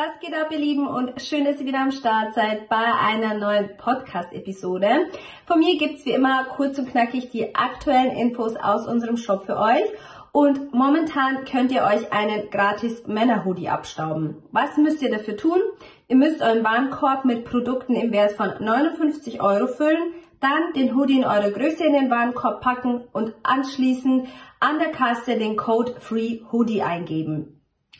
Was geht ab, ihr Lieben? Und schön, dass ihr wieder am Start seid bei einer neuen Podcast-Episode. Von mir gibt's wie immer kurz und knackig die aktuellen Infos aus unserem Shop für euch. Und momentan könnt ihr euch einen gratis Männerhoodie abstauben. Was müsst ihr dafür tun? Ihr müsst euren Warenkorb mit Produkten im Wert von 59 Euro füllen, dann den Hoodie in eure Größe in den Warenkorb packen und anschließend an der Kasse den Code FREE HOODIE eingeben.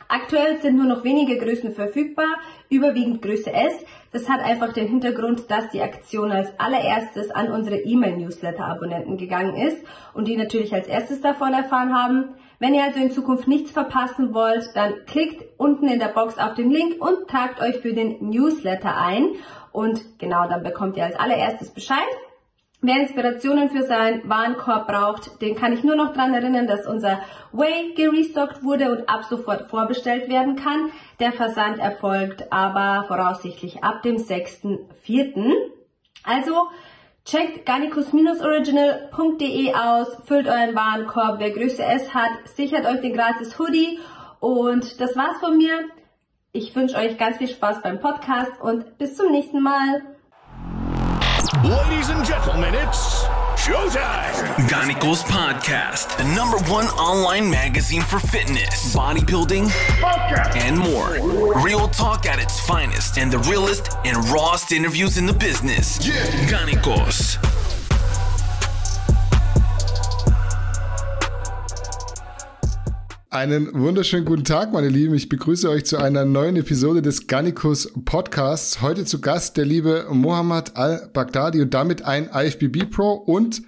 Aktuell sind nur noch wenige Größen verfügbar, überwiegend Größe S. Das hat einfach den Hintergrund, dass die Aktion als allererstes an unsere E-Mail-Newsletter-Abonnenten gegangen ist und die natürlich als erstes davon erfahren haben. Wenn ihr also in Zukunft nichts verpassen wollt, dann klickt unten in der Box auf den Link und tagt euch für den Newsletter ein. Und genau, dann bekommt ihr als allererstes Bescheid Wer Inspirationen für seinen Warenkorb braucht, den kann ich nur noch dran erinnern, dass unser Way gerestockt wurde und ab sofort vorbestellt werden kann. Der Versand erfolgt aber voraussichtlich ab dem 6.4. Also checkt garnicus-original.de aus, füllt euren Warenkorb, wer Größe S hat, sichert euch den gratis Hoodie und das war's von mir. Ich wünsche euch ganz viel Spaß beim Podcast und bis zum nächsten Mal. Ladies and gentlemen, it's showtime. Gynicals Podcast, the number one online magazine for fitness, bodybuilding, and more. Real talk at its finest and the realest and rawest interviews in the business. Yeah. Einen wunderschönen guten Tag, meine Lieben. Ich begrüße euch zu einer neuen Episode des Gannikus Podcasts. Heute zu Gast der liebe Mohammad Al-Baghdadi und damit ein IFBB Pro und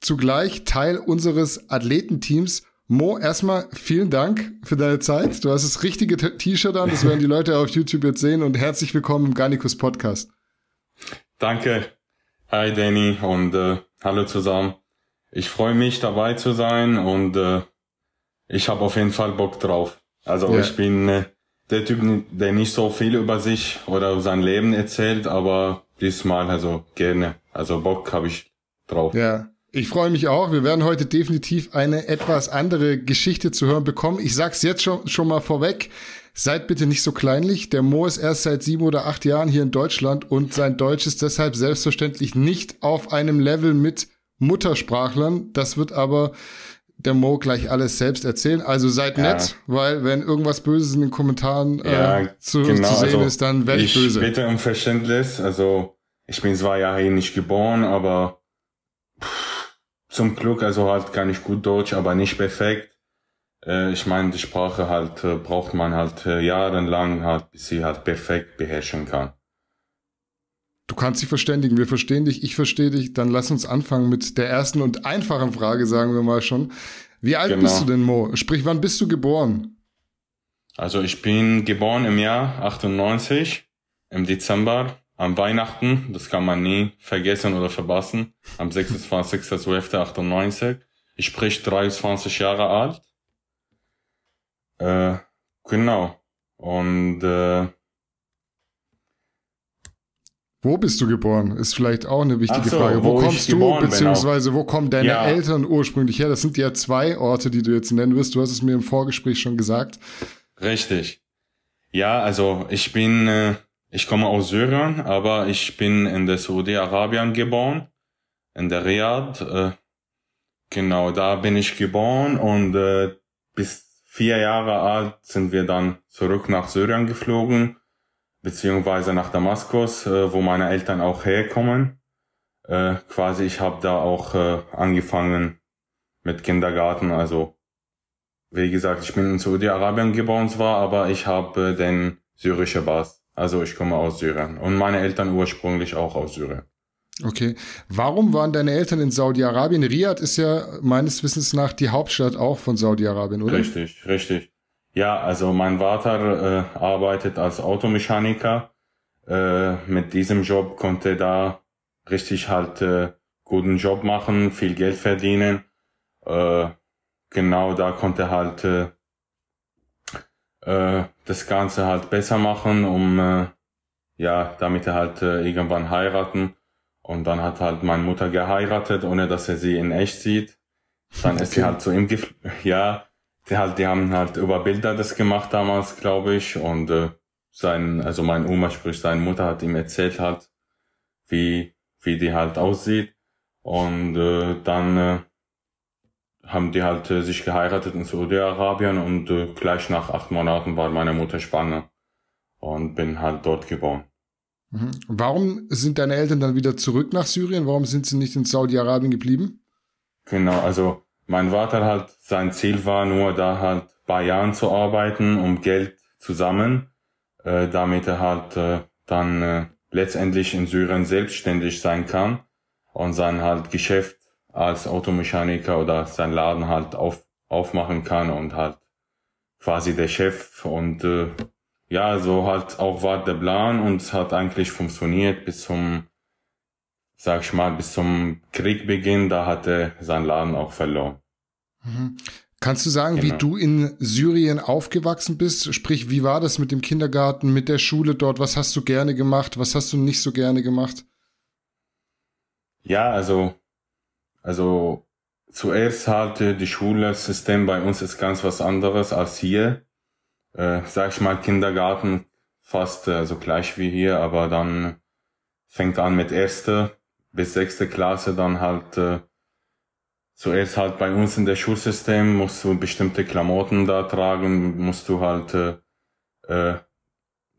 zugleich Teil unseres Athletenteams. Mo, erstmal vielen Dank für deine Zeit. Du hast das richtige T-Shirt an, das werden die Leute auf YouTube jetzt sehen und herzlich willkommen im Gannikus Podcast. Danke. Hi Danny und äh, hallo zusammen. Ich freue mich dabei zu sein und äh, ich habe auf jeden Fall Bock drauf. Also ja. ich bin äh, der Typ, der nicht so viel über sich oder sein Leben erzählt, aber diesmal also gerne. Also Bock habe ich drauf. Ja. Ich freue mich auch. Wir werden heute definitiv eine etwas andere Geschichte zu hören bekommen. Ich sag's jetzt schon, schon mal vorweg. Seid bitte nicht so kleinlich. Der Mo ist erst seit sieben oder acht Jahren hier in Deutschland und sein Deutsch ist deshalb selbstverständlich nicht auf einem Level mit Muttersprachlern. Das wird aber der Mo gleich alles selbst erzählen. Also seid ja. nett, weil wenn irgendwas Böses in den Kommentaren äh, ja, zu, genau, zu, sehen also ist, dann werde ich, ich böse. bitte um Verständnis. Also ich bin zwei Jahre hier nicht geboren, aber pff, zum Glück, also halt kann ich gut Deutsch, aber nicht perfekt. Äh, ich meine, die Sprache halt äh, braucht man halt äh, jahrelang halt, bis sie halt perfekt beherrschen kann. Du kannst dich verständigen, wir verstehen dich, ich verstehe dich. Dann lass uns anfangen mit der ersten und einfachen Frage, sagen wir mal schon. Wie alt genau. bist du denn, Mo? Sprich, wann bist du geboren? Also ich bin geboren im Jahr 98, im Dezember, am Weihnachten, das kann man nie vergessen oder verpassen, am 26.12.98. Ich sprich 23 Jahre alt. Äh, genau. Und äh, wo bist du geboren? Ist vielleicht auch eine wichtige so, Frage. Wo, wo kommst du, beziehungsweise wo kommen deine ja. Eltern ursprünglich her? Das sind ja zwei Orte, die du jetzt nennen wirst. Du hast es mir im Vorgespräch schon gesagt. Richtig. Ja, also ich bin, äh, ich komme aus Syrien, aber ich bin in der Saudi-Arabien geboren, in der Riyadh. Äh, genau, da bin ich geboren und äh, bis vier Jahre alt sind wir dann zurück nach Syrien geflogen beziehungsweise nach Damaskus, äh, wo meine Eltern auch herkommen. Äh, quasi, ich habe da auch äh, angefangen mit Kindergarten. Also, wie gesagt, ich bin in Saudi-Arabien geboren zwar, aber ich habe äh, den syrischen Bass. Also ich komme aus Syrien und meine Eltern ursprünglich auch aus Syrien. Okay. Warum waren deine Eltern in Saudi-Arabien? Riyadh ist ja meines Wissens nach die Hauptstadt auch von Saudi-Arabien, oder? Richtig, richtig. Ja, also mein Vater äh, arbeitet als Automechaniker. Äh, mit diesem Job konnte da richtig halt äh, guten Job machen, viel Geld verdienen. Äh, genau da konnte halt äh, äh, das Ganze halt besser machen, um äh, ja, damit er halt äh, irgendwann heiraten. Und dann hat halt meine Mutter geheiratet, ohne dass er sie in echt sieht. Dann okay. ist sie halt zu ihm, ja, die, halt, die haben halt über Bilder das gemacht damals, glaube ich. Und äh, sein, also mein Oma, sprich seine Mutter, hat ihm erzählt halt, wie, wie die halt aussieht. Und äh, dann äh, haben die halt äh, sich geheiratet in Saudi-Arabien und äh, gleich nach acht Monaten war meine Mutter schwanger und bin halt dort geboren. Mhm. Warum sind deine Eltern dann wieder zurück nach Syrien? Warum sind sie nicht in Saudi-Arabien geblieben? Genau, also mein Vater halt, sein Ziel war nur da halt paar Jahren zu arbeiten, um Geld zu sammeln, äh, damit er halt äh, dann äh, letztendlich in Syrien selbstständig sein kann und sein halt Geschäft als Automechaniker oder sein Laden halt auf, aufmachen kann und halt quasi der Chef und äh, ja, so halt auch war der Plan und es hat eigentlich funktioniert bis zum sag ich mal, bis zum Kriegbeginn, da hatte sein Laden auch verloren. Mhm. Kannst du sagen, genau. wie du in Syrien aufgewachsen bist? Sprich, wie war das mit dem Kindergarten, mit der Schule dort? Was hast du gerne gemacht? Was hast du nicht so gerne gemacht? Ja, also, also zuerst halt die Schulsystem bei uns ist ganz was anderes als hier. Äh, sag ich mal, Kindergarten fast äh, so gleich wie hier, aber dann fängt an mit Erste, bis sechste Klasse dann halt äh, zuerst halt bei uns in der Schulsystem musst du bestimmte Klamotten da tragen, musst du halt äh, äh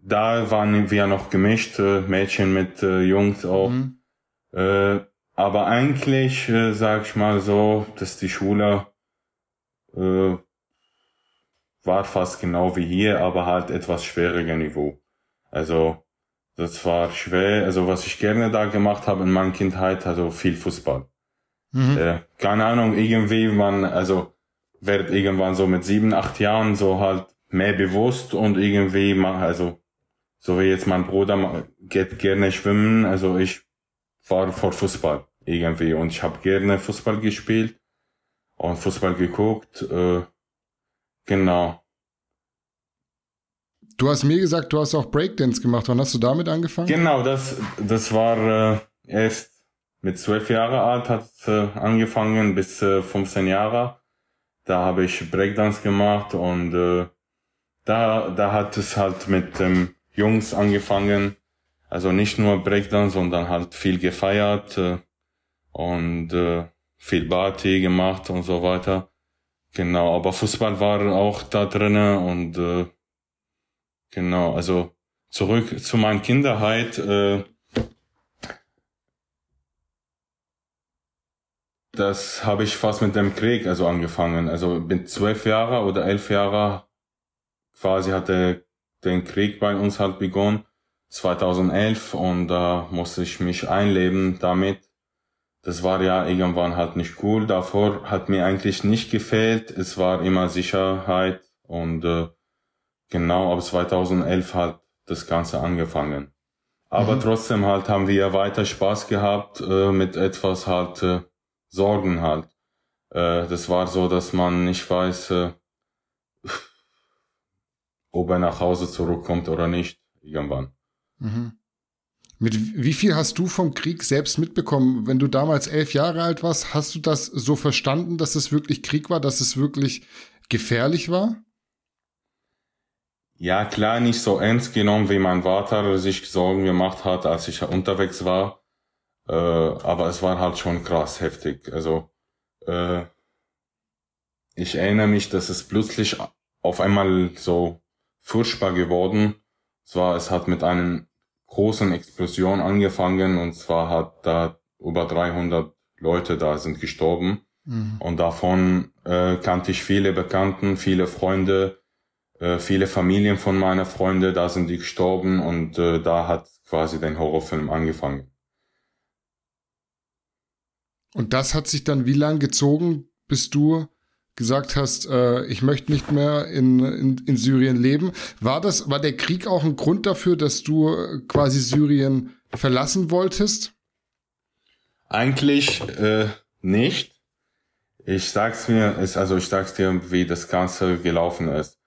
da waren wir noch gemischt, äh, Mädchen mit äh, Jungs auch. Mhm. Äh, aber eigentlich äh, sag ich mal so, dass die Schule äh, war fast genau wie hier, aber halt etwas schwieriger Niveau. Also das war schwer. Also was ich gerne da gemacht habe in meiner Kindheit, also viel Fußball. Mhm. Äh, keine Ahnung, irgendwie man, also wird irgendwann so mit sieben, acht Jahren so halt mehr bewusst und irgendwie man, also so wie jetzt mein Bruder geht gerne schwimmen, also ich war vor Fußball irgendwie und ich habe gerne Fußball gespielt und Fußball geguckt, äh, genau. Du hast mir gesagt, du hast auch Breakdance gemacht. Wann hast du damit angefangen? Genau, das, das war äh, erst mit zwölf Jahre alt hat äh, angefangen bis äh, 15 Jahre. Da habe ich Breakdance gemacht und äh, da, da hat es halt mit ähm, Jungs angefangen. Also nicht nur Breakdance, sondern halt viel gefeiert äh, und äh, viel Party gemacht und so weiter. Genau, aber Fußball war auch da drinnen und äh, Genau, also zurück zu meinem Kinderheit. Äh, das habe ich fast mit dem Krieg also angefangen. Also mit zwölf Jahre oder elf Jahre quasi hatte den Krieg bei uns halt begonnen, 2011 und da musste ich mich einleben damit. Das war ja irgendwann halt nicht cool. Davor hat mir eigentlich nicht gefehlt. Es war immer Sicherheit und äh, genau ab 2011 hat das Ganze angefangen. Aber mhm. trotzdem halt haben wir weiter Spaß gehabt äh, mit etwas halt äh, Sorgen halt. Äh, das war so, dass man nicht weiß, äh, ob er nach Hause zurückkommt oder nicht irgendwann. Mhm. Mit wie viel hast du vom Krieg selbst mitbekommen? Wenn du damals elf Jahre alt warst, hast du das so verstanden, dass es wirklich Krieg war, dass es wirklich gefährlich war? ja klar nicht so ernst genommen, wie mein Vater sich Sorgen gemacht hat, als ich unterwegs war. Äh, aber es war halt schon krass heftig. Also äh, ich erinnere mich, dass es plötzlich auf einmal so furchtbar geworden. Zwar es hat mit einem großen Explosion angefangen und zwar hat da über 300 Leute da sind gestorben mhm. und davon äh, kannte ich viele Bekannten, viele Freunde, äh, viele Familien von meiner Freunde, da sind die gestorben und äh, da hat quasi den Horrorfilm angefangen. Und das hat sich dann wie lang gezogen, bis du gesagt hast, äh, ich möchte nicht mehr in, in, in Syrien leben. War das, war der Krieg auch ein Grund dafür, dass du äh, quasi Syrien verlassen wolltest? Eigentlich äh, nicht. Ich sag's mir, also ich sag's dir, wie das Ganze gelaufen ist.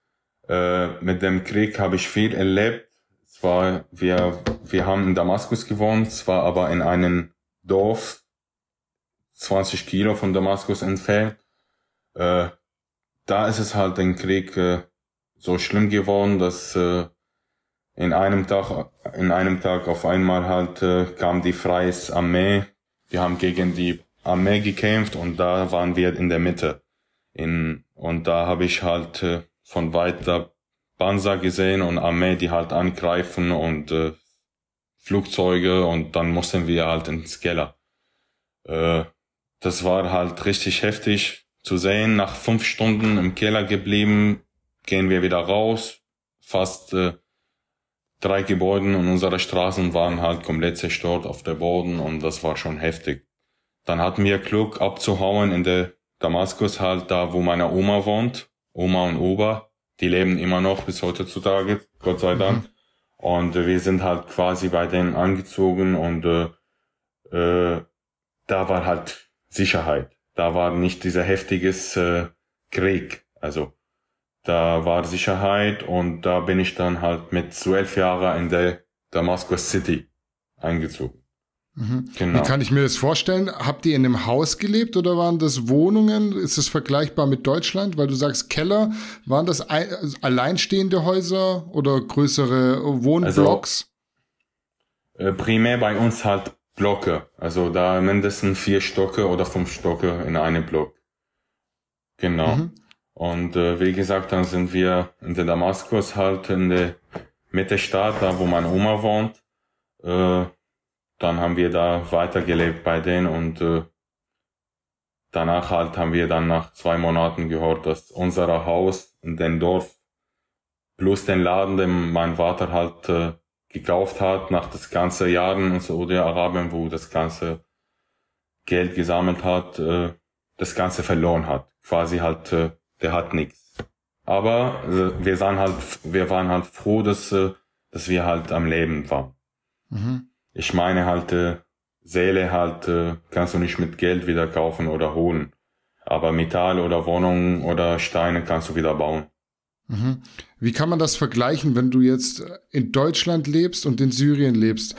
Äh, mit dem Krieg habe ich viel erlebt. Zwar, wir, wir haben in Damaskus gewohnt, zwar aber in einem Dorf, 20 Kilo von Damaskus entfernt. Äh, da ist es halt den Krieg äh, so schlimm geworden, dass äh, in einem Tag, in einem Tag auf einmal halt äh, kam die Freies Armee. Wir haben gegen die Armee gekämpft und da waren wir in der Mitte. In, und da habe ich halt äh, von weiter Panzer gesehen und Armee, die halt angreifen und äh, Flugzeuge und dann mussten wir halt ins Keller. Äh, das war halt richtig heftig zu sehen. Nach fünf Stunden im Keller geblieben, gehen wir wieder raus. Fast äh, drei Gebäude und unsere Straßen waren halt komplett zerstört auf der Boden und das war schon heftig. Dann hatten wir Glück abzuhauen in der Damaskus halt da, wo meine Oma wohnt. Oma und Opa, die leben immer noch bis heutzutage, Gott sei Dank. Mhm. Und äh, wir sind halt quasi bei denen angezogen und äh, äh, da war halt Sicherheit. Da war nicht dieser heftiges äh, Krieg. Also da war Sicherheit und da bin ich dann halt mit zwölf Jahren in der Damascus City eingezogen. Mhm. Genau. Wie kann ich mir das vorstellen? Habt ihr in einem Haus gelebt oder waren das Wohnungen? Ist das vergleichbar mit Deutschland? Weil du sagst Keller, waren das alleinstehende Häuser oder größere Wohnblocks? Also, äh, primär bei uns halt Blocke, also da mindestens vier Stocke oder fünf Stocke in einem Block. Genau. Mhm. Und äh, wie gesagt, dann sind wir in der Damaskus halt in der Mitte Stadt, da wo meine Oma wohnt. Äh, dann haben wir da weitergelebt bei denen und äh, danach halt haben wir dann nach zwei Monaten gehört, dass unser Haus und den Dorf plus den Laden, den mein Vater halt äh, gekauft hat, nach das ganze Jahren in Saudi-Arabien, wo das ganze Geld gesammelt hat, äh, das ganze verloren hat. Quasi halt, äh, der hat nichts. Aber äh, wir, sahen halt, wir waren halt froh, dass, äh, dass wir halt am Leben waren. Mhm ich meine halt, äh, Seele halt äh, kannst du nicht mit Geld wieder kaufen oder holen. Aber Metall oder Wohnungen oder Steine kannst du wieder bauen. Mhm. Wie kann man das vergleichen, wenn du jetzt in Deutschland lebst und in Syrien lebst?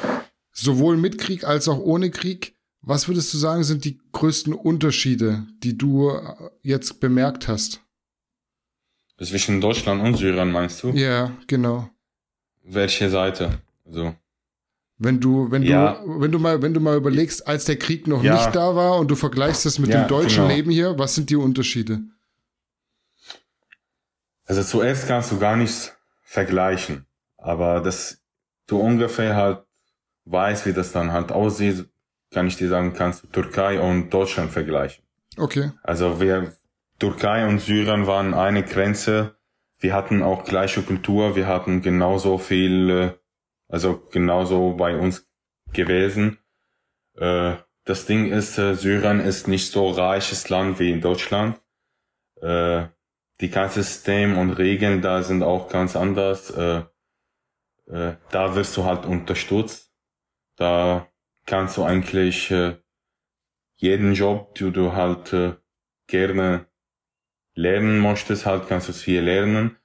Sowohl mit Krieg als auch ohne Krieg. Was würdest du sagen, sind die größten Unterschiede, die du äh, jetzt bemerkt hast? Zwischen Deutschland und Syrien meinst du? Ja, genau. Welche Seite? So. Also. Wenn du, wenn ja. du, wenn du mal, wenn du mal überlegst, als der Krieg noch ja. nicht da war und du vergleichst das mit ja, dem deutschen genau. Leben hier, was sind die Unterschiede? Also zuerst kannst du gar nichts vergleichen, aber dass du ungefähr halt weißt, wie das dann halt aussieht, kann ich dir sagen, kannst du Türkei und Deutschland vergleichen. Okay. Also wir, Türkei und Syrien waren eine Grenze. Wir hatten auch gleiche Kultur, wir hatten genauso viel äh, also genauso bei uns gewesen. Äh, das Ding ist, äh, Syrien ist nicht so reiches Land wie in Deutschland. Äh, die ganzen Systeme und Regeln da sind auch ganz anders. Äh, äh, da wirst du halt unterstützt. Da kannst du eigentlich äh, jeden Job, den du halt äh, gerne lernen möchtest, halt kannst du viel lernen.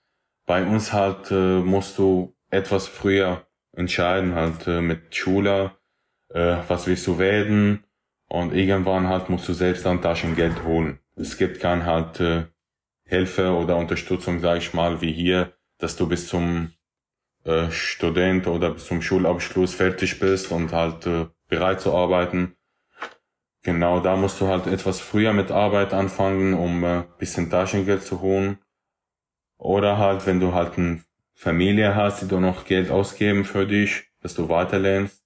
Bei uns halt äh, musst du etwas früher entscheiden, halt äh, mit Schule, äh, was willst du werden und irgendwann halt musst du selbst dann Taschengeld holen. Es gibt kein halt äh, Hilfe oder Unterstützung, sag ich mal, wie hier, dass du bis zum äh, Student oder bis zum Schulabschluss fertig bist und halt äh, bereit zu arbeiten. Genau, da musst du halt etwas früher mit Arbeit anfangen, um äh, bisschen Taschengeld zu holen. Oder halt, wenn du halt einen Familie hast, die du noch Geld ausgeben für dich, dass du weiterlernst.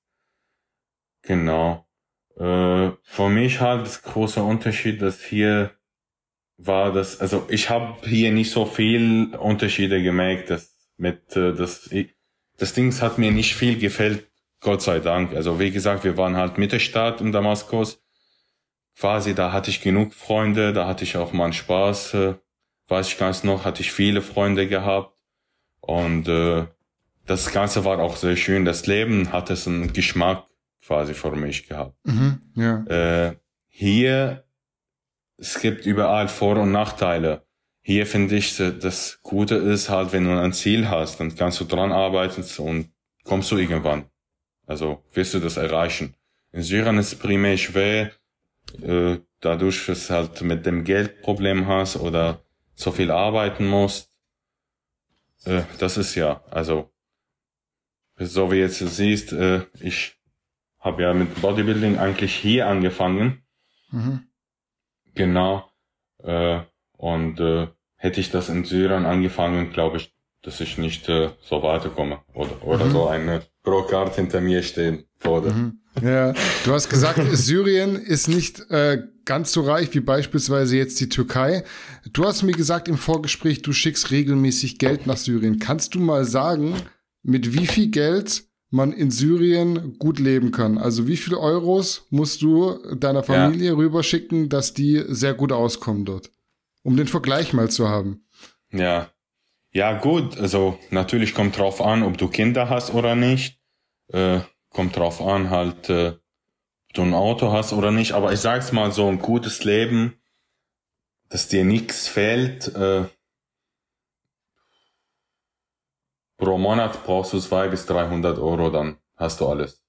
Genau. Äh, für mich halt das große Unterschied, dass hier war das, also ich habe hier nicht so viel Unterschiede gemerkt, dass mit äh, das das Dings hat mir nicht viel gefällt, Gott sei Dank. Also wie gesagt, wir waren halt Mittelstadt in Damaskus. Quasi, da hatte ich genug Freunde, da hatte ich auch mal Spaß. Äh, weiß ich ganz noch, hatte ich viele Freunde gehabt. Und äh, das Ganze war auch sehr schön. Das Leben hat es einen Geschmack quasi für mich gehabt. Mhm, ja. äh, hier, es gibt überall Vor- und Nachteile. Hier finde ich, äh, das Gute ist halt, wenn du ein Ziel hast, dann kannst du dran arbeiten und kommst du irgendwann. Also wirst du das erreichen. In Syrien ist es primär schwer, äh, dadurch, dass du halt mit dem Geldproblem hast oder so viel arbeiten musst äh, das ist ja, also, so wie jetzt siehst, äh, ich habe ja mit Bodybuilding eigentlich hier angefangen. Mhm. Genau. Äh, und äh, hätte ich das in Syrien angefangen, glaube ich, dass ich nicht äh, so weiterkomme oder, oder mhm. so eine Brokart hinter mir stehen würde. Mhm. Ja, du hast gesagt, Syrien ist nicht äh, ganz so reich wie beispielsweise jetzt die Türkei. Du hast mir gesagt im Vorgespräch, du schickst regelmäßig Geld nach Syrien. Kannst du mal sagen, mit wie viel Geld man in Syrien gut leben kann? Also wie viele Euros musst du deiner Familie ja. rüberschicken, dass die sehr gut auskommen dort? Um den Vergleich mal zu haben. Ja. Ja, gut. Also natürlich kommt drauf an, ob du Kinder hast oder nicht. Äh, kommt drauf an halt, äh, du ein Auto hast oder nicht, aber ich sag's mal so, ein gutes Leben, dass dir nichts fehlt, äh, pro Monat brauchst du zwei bis 300 Euro, dann hast du alles.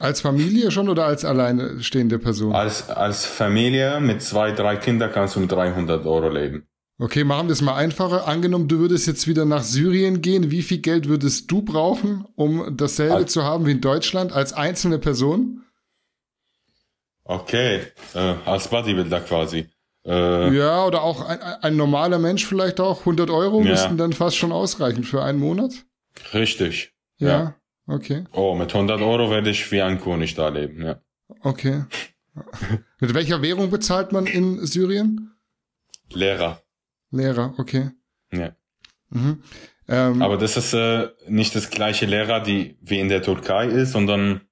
Als Familie schon oder als alleinstehende Person? Als, als Familie mit zwei, drei Kindern kannst du mit 300 Euro leben. Okay, machen wir es mal einfacher. Angenommen, du würdest jetzt wieder nach Syrien gehen. Wie viel Geld würdest du brauchen, um dasselbe als, zu haben wie in Deutschland als einzelne Person? Okay, äh, als Bodybuilder quasi. Äh, ja, oder auch ein, ein, normaler Mensch vielleicht auch. 100 Euro ja. müssten dann fast schon ausreichen für einen Monat. Richtig. Ja, ja. okay. Oh, mit 100 Euro werde ich wie ein König da leben, ja. Okay. mit welcher Währung bezahlt man in Syrien? Lehrer. Lehrer, okay. Ja. Mhm. Ähm, Aber das ist äh, nicht das gleiche Lehrer, die wie in der Türkei ist, sondern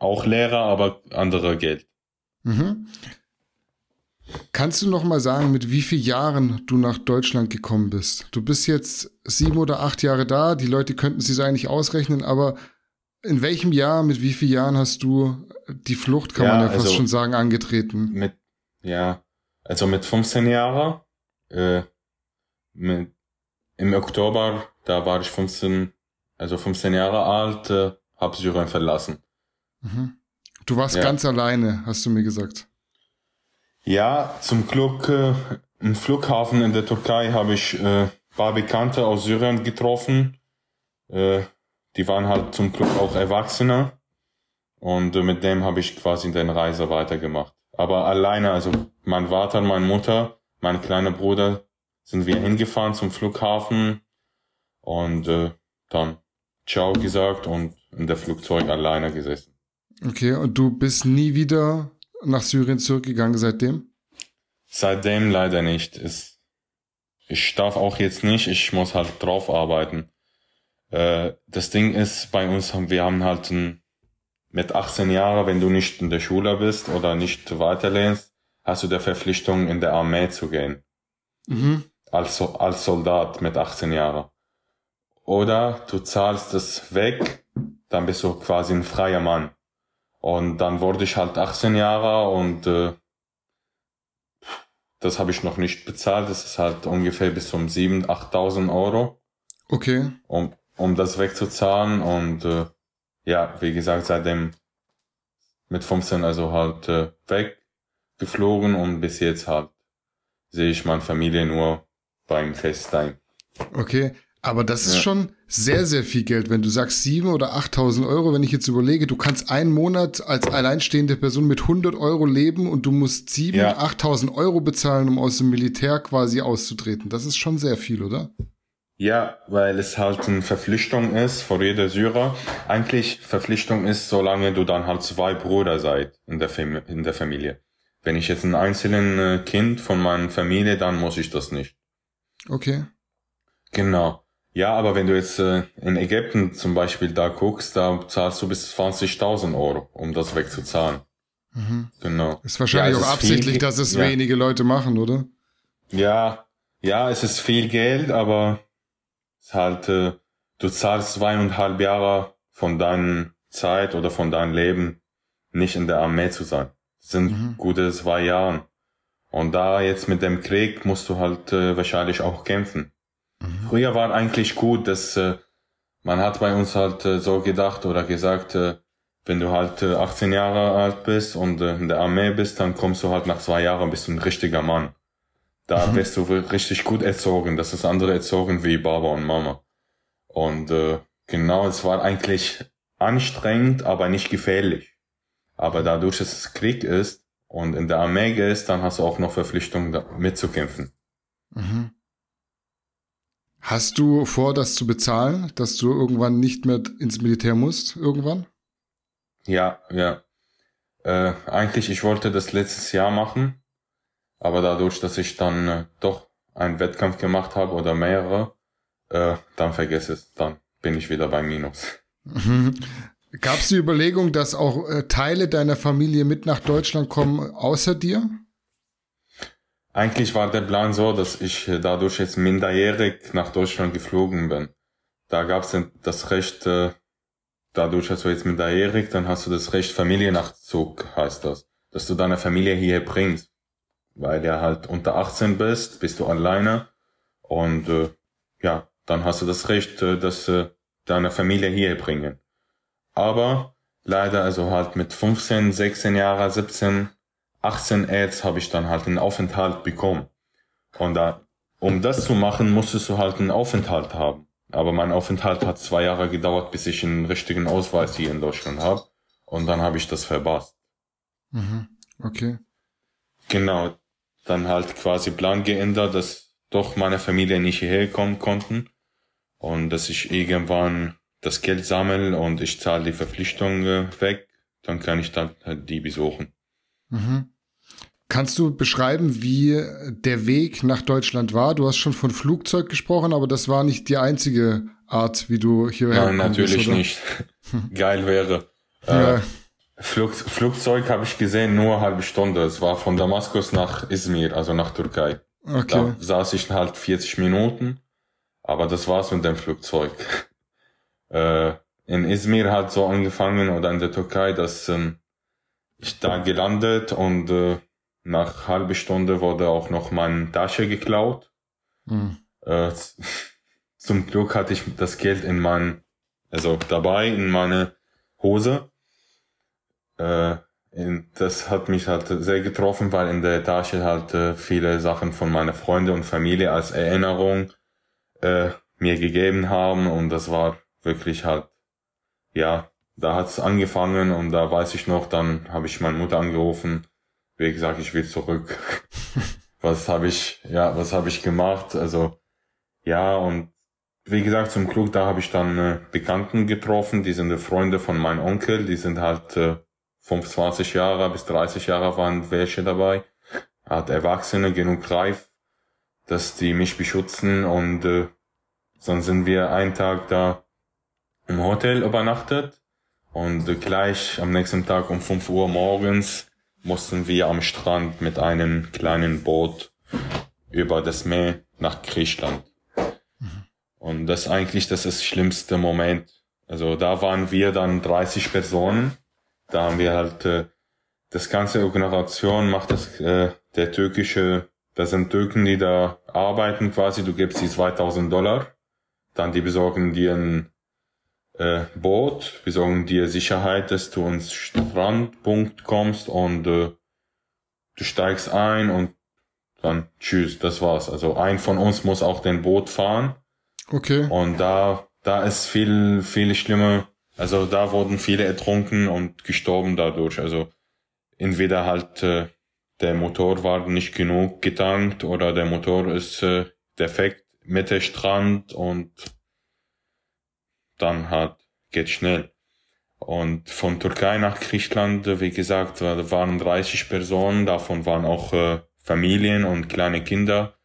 auch Lehrer, aber andere Geld. Mhm. Kannst du noch mal sagen, mit wie vielen Jahren du nach Deutschland gekommen bist? Du bist jetzt sieben oder acht Jahre da. Die Leute könnten sich eigentlich ausrechnen, aber in welchem Jahr, mit wie vielen Jahren hast du die Flucht, kann ja, man ja fast also schon sagen, angetreten? Mit, ja, also mit 15 Jahren, äh, mit, im Oktober, da war ich 15, also 15 Jahre alt, äh, habe Syrien verlassen. Mhm. Du warst ja. ganz alleine, hast du mir gesagt. Ja, zum Glück äh, im Flughafen in der Türkei habe ich äh, paar Bekannte aus Syrien getroffen. Äh, die waren halt zum Glück auch Erwachsene. Und äh, mit dem habe ich quasi den Reise weitergemacht. Aber alleine, also mein Vater, meine Mutter, mein kleiner Bruder, sind wir hingefahren zum Flughafen und äh, dann Ciao gesagt und in der Flugzeug alleine gesessen. Okay, und du bist nie wieder nach Syrien zurückgegangen seitdem? Seitdem leider nicht. Es, ich darf auch jetzt nicht, ich muss halt drauf arbeiten. Äh, das Ding ist, bei uns haben wir haben halt ein, mit 18 Jahren, wenn du nicht in der Schule bist oder nicht weiterlehnst, hast du der Verpflichtung, in der Armee zu gehen. Mhm. Als, als Soldat mit 18 Jahren. Oder du zahlst es weg, dann bist du quasi ein freier Mann. Und dann wurde ich halt 18 Jahre und äh, das habe ich noch nicht bezahlt. Das ist halt ungefähr bis um 7.000, 8.000 Euro. Okay. Um, um das wegzuzahlen. Und äh, ja, wie gesagt, seitdem mit 15 also halt äh, weggeflogen und bis jetzt halt sehe ich meine Familie nur beim FaceTime. Okay, aber das ja. ist schon sehr, sehr viel Geld, wenn du sagst sieben oder achttausend Euro. Wenn ich jetzt überlege, du kannst einen Monat als alleinstehende Person mit 100 Euro leben und du musst sieben, ja. achttausend Euro bezahlen, um aus dem Militär quasi auszutreten. Das ist schon sehr viel, oder? Ja, weil es halt eine Verpflichtung ist vor jeder Syrer. Eigentlich Verpflichtung ist, solange du dann halt zwei Brüder seid in der, Fam in der Familie. Wenn ich jetzt ein einzelnes äh, Kind von meiner Familie, dann muss ich das nicht. Okay. Genau. Ja, aber wenn du jetzt äh, in Ägypten zum Beispiel da guckst, da zahlst du bis 20.000 Euro, um das wegzuzahlen. Mhm. Genau. Ist wahrscheinlich ja, auch absichtlich, viel, dass es ja. wenige Leute machen, oder? Ja, ja, es ist viel Geld, aber es halt, äh, du zahlst zweieinhalb Jahre von deiner Zeit oder von deinem Leben nicht in der Armee zu sein. Das sind mhm. gute zwei Jahre. Und da jetzt mit dem Krieg musst du halt äh, wahrscheinlich auch kämpfen. Mhm. Früher war eigentlich gut, dass äh, man hat bei uns halt äh, so gedacht oder gesagt, äh, wenn du halt äh, 18 Jahre alt bist und äh, in der Armee bist, dann kommst du halt nach zwei Jahren, bist du ein richtiger Mann. Da mhm. wirst du richtig gut erzogen. Das ist andere erzogen wie Baba und Mama. Und äh, genau, es war eigentlich anstrengend, aber nicht gefährlich. Aber dadurch, dass es Krieg ist und in der Armee gehst, dann hast du auch noch Verpflichtungen mitzukämpfen. Mhm. Hast du vor, das zu bezahlen, dass du irgendwann nicht mehr ins Militär musst, irgendwann? Ja, ja. Äh, eigentlich, ich wollte das letztes Jahr machen, aber dadurch, dass ich dann äh, doch einen Wettkampf gemacht habe oder mehrere, äh, dann vergesse es, dann bin ich wieder bei Minus. Mhm. Gab es die Überlegung, dass auch äh, Teile deiner Familie mit nach Deutschland kommen, außer dir? Eigentlich war der Plan so, dass ich äh, dadurch jetzt minderjährig nach Deutschland geflogen bin. Da gab es das Recht, äh, dadurch, dass du jetzt minderjährig, dann hast du das Recht Familiennachzug, heißt das. Dass du deine Familie hierher bringst. Weil du halt unter 18 bist, bist du alleine. Und äh, ja, dann hast du das Recht, äh, dass äh, deine Familie hierher bringen. Aber leider, also halt mit 15, 16 Jahre, 17, 18 Ads habe ich dann halt einen Aufenthalt bekommen. Und da, um das zu machen, musstest du halt einen Aufenthalt haben. Aber mein Aufenthalt hat zwei Jahre gedauert, bis ich einen richtigen Ausweis hier in Deutschland habe. Und dann habe ich das verpasst. Mhm. Okay. Genau. Dann halt quasi Plan geändert, dass doch meine Familie nicht hierher kommen konnten. Und dass ich irgendwann das Geld sammle und ich zahle die Verpflichtungen äh, weg. Dann kann ich dann halt die besuchen. Mhm. Kannst du beschreiben, wie der Weg nach Deutschland war? Du hast schon von Flugzeug gesprochen, aber das war nicht die einzige Art, wie du hierher gekommen Nein, natürlich bist, nicht. Geil wäre. Äh, ja. Äh, Flug, Flugzeug habe ich gesehen, nur halbe Stunde. Es war von Damaskus nach Izmir, also nach Türkei. Okay. Da saß ich halt 40 Minuten, aber das war's mit dem Flugzeug. Äh, in Izmir hat so angefangen oder in der Türkei, dass ähm, ich da gelandet und äh, nach halbe Stunde wurde auch noch meine Tasche geklaut. Mhm. Äh, zum Glück hatte ich das Geld in mein, also dabei in meine Hose. Äh, das hat mich halt sehr getroffen, weil in der Tasche halt äh, viele Sachen von meiner Freunde und Familie als Erinnerung äh, mir gegeben haben und das war wirklich halt ja da hat's angefangen und da weiß ich noch, dann habe ich meine Mutter angerufen, wie gesagt, ich will zurück. was habe ich, ja, was habe ich gemacht? Also ja, und wie gesagt, zum Glück, da habe ich dann äh, Bekannten getroffen, die sind äh, Freunde von meinem Onkel, die sind halt äh, 25 Jahre bis 30 Jahre waren welche dabei. Hat Erwachsene genug reif, dass die mich beschützen und äh, dann sind wir einen Tag da im Hotel übernachtet und gleich am nächsten Tag um 5 Uhr morgens mussten wir am Strand mit einem kleinen Boot über das Meer nach Griechenland. Mhm. Und das eigentlich, das ist das schlimmste Moment. Also da waren wir dann 30 Personen. Da haben wir halt äh, das ganze Organisation macht das äh, der türkische, das sind Türken, die da arbeiten quasi. Du gibst die 2000 Dollar, dann die besorgen dir einen äh, Boot. Wir sagen dir Sicherheit, dass du ans Strandpunkt kommst und äh, du steigst ein und dann tschüss, das war's. Also ein von uns muss auch den Boot fahren. Okay. Und da, da ist viel, viel schlimmer. Also da wurden viele ertrunken und gestorben dadurch. Also entweder halt äh, der Motor war nicht genug getankt oder der Motor ist äh, defekt mit der Strand und dann halt geht schnell. Und von Türkei nach Griechenland, äh, wie gesagt, waren 30 Personen, davon waren auch äh, Familien und kleine Kinder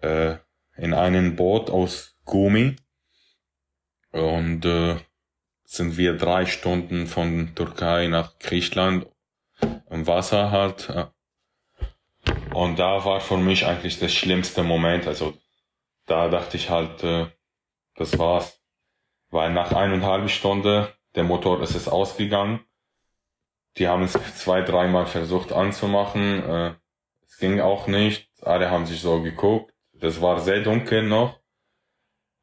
äh, in einem Boot aus Gumi. Und äh, sind wir drei Stunden von Türkei nach Griechenland im Wasser halt. Äh. Und da war für mich eigentlich der schlimmste Moment. Also da dachte ich halt, äh, das war's. Weil nach eineinhalb Stunde der Motor ist es ausgegangen. Die haben es zwei, dreimal versucht anzumachen. Äh, es ging auch nicht. Alle haben sich so geguckt. Das war sehr dunkel noch.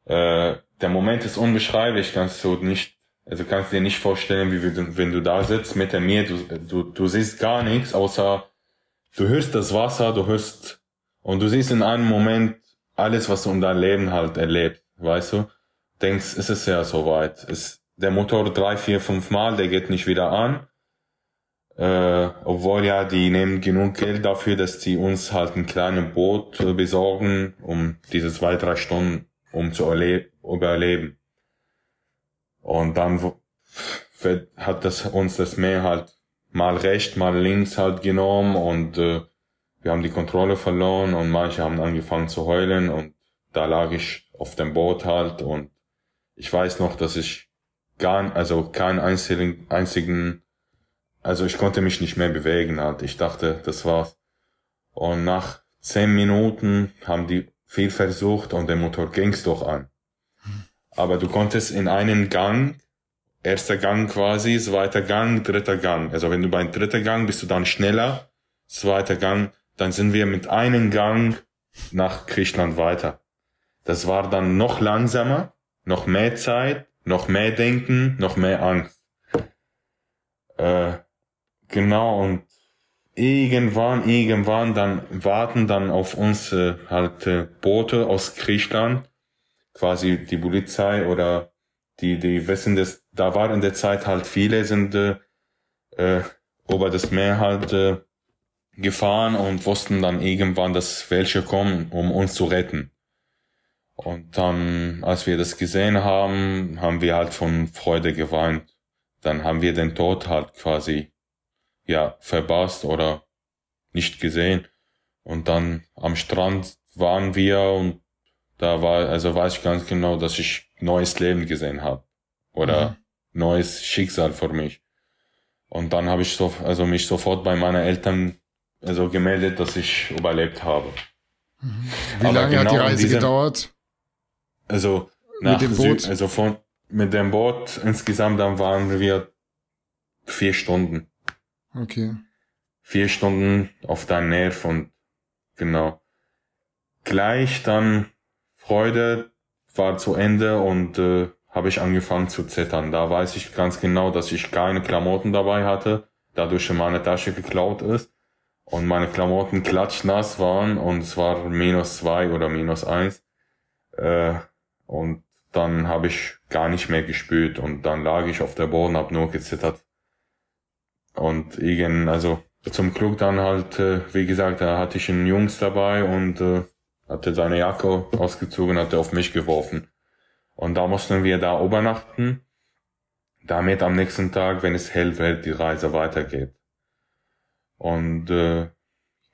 Äh, der Moment ist unbeschreiblich. Kannst du nicht, also kannst dir nicht vorstellen, wie wenn, du da sitzt mit der Mir, du, du, du siehst gar nichts, außer du hörst das Wasser, du hörst und du siehst in einem Moment alles, was du in deinem Leben halt erlebst, weißt du? denkst, ist es ja soweit. Ist der Motor drei, vier, fünf Mal, der geht nicht wieder an. Äh, obwohl ja, die nehmen genug Geld dafür, dass die uns halt ein kleines Boot besorgen, um diese zwei, drei Stunden, um zu überleben. Und dann hat das uns das Meer halt mal rechts, mal links halt genommen und äh, wir haben die Kontrolle verloren und manche haben angefangen zu heulen und da lag ich auf dem Boot halt und ich weiß noch, dass ich gar, also keinen einzigen, einzigen, also ich konnte mich nicht mehr bewegen halt. Ich dachte, das war's. Und nach zehn Minuten haben die viel versucht und der Motor ging's doch an. Aber du konntest in einen Gang, erster Gang quasi, zweiter Gang, dritter Gang. Also wenn du beim dritten Gang bist du dann schneller, zweiter Gang, dann sind wir mit einem Gang nach Griechenland weiter. Das war dann noch langsamer, noch mehr Zeit, noch mehr Denken, noch mehr Angst. Äh, genau, und irgendwann, irgendwann dann warten dann auf uns äh, halt äh, Boote aus Griechenland, quasi die Polizei oder die, die wissen das, da war in der Zeit halt viele sind äh, äh über das Meer halt äh, gefahren und wussten dann irgendwann, dass welche kommen, um uns zu retten. Und dann, als wir das gesehen haben, haben wir halt von Freude geweint. Dann haben wir den Tod halt quasi, ja, verpasst oder nicht gesehen. Und dann am Strand waren wir und da war, also weiß ich ganz genau, dass ich neues Leben gesehen habe. Oder mhm. neues Schicksal für mich. Und dann habe ich so, also mich sofort bei meinen Eltern also gemeldet, dass ich überlebt habe. Mhm. Wie Aber lange genau hat die genau, Reise gedauert? Also, nach mit dem Boot. Süd, also von, mit dem Boot insgesamt dann waren wir vier Stunden. Okay. Vier Stunden auf der Nerv und genau. Gleich dann Freude war zu Ende und äh, habe ich angefangen zu zittern. Da weiß ich ganz genau, dass ich keine Klamotten dabei hatte, dadurch in meine Tasche geklaut ist und meine Klamotten klatschnass waren und es war minus zwei oder minus eins. Äh, und dann habe ich gar nicht mehr gespürt und dann lag ich auf der Boden, habe nur gezittert. Und irgend, also zum Glück dann halt, äh, wie gesagt, da hatte ich einen Jungs dabei und äh, hatte seine Jacke ausgezogen, hatte auf mich geworfen. Und da mussten wir da übernachten, damit am nächsten Tag, wenn es hell wird, die Reise weitergeht. Und äh,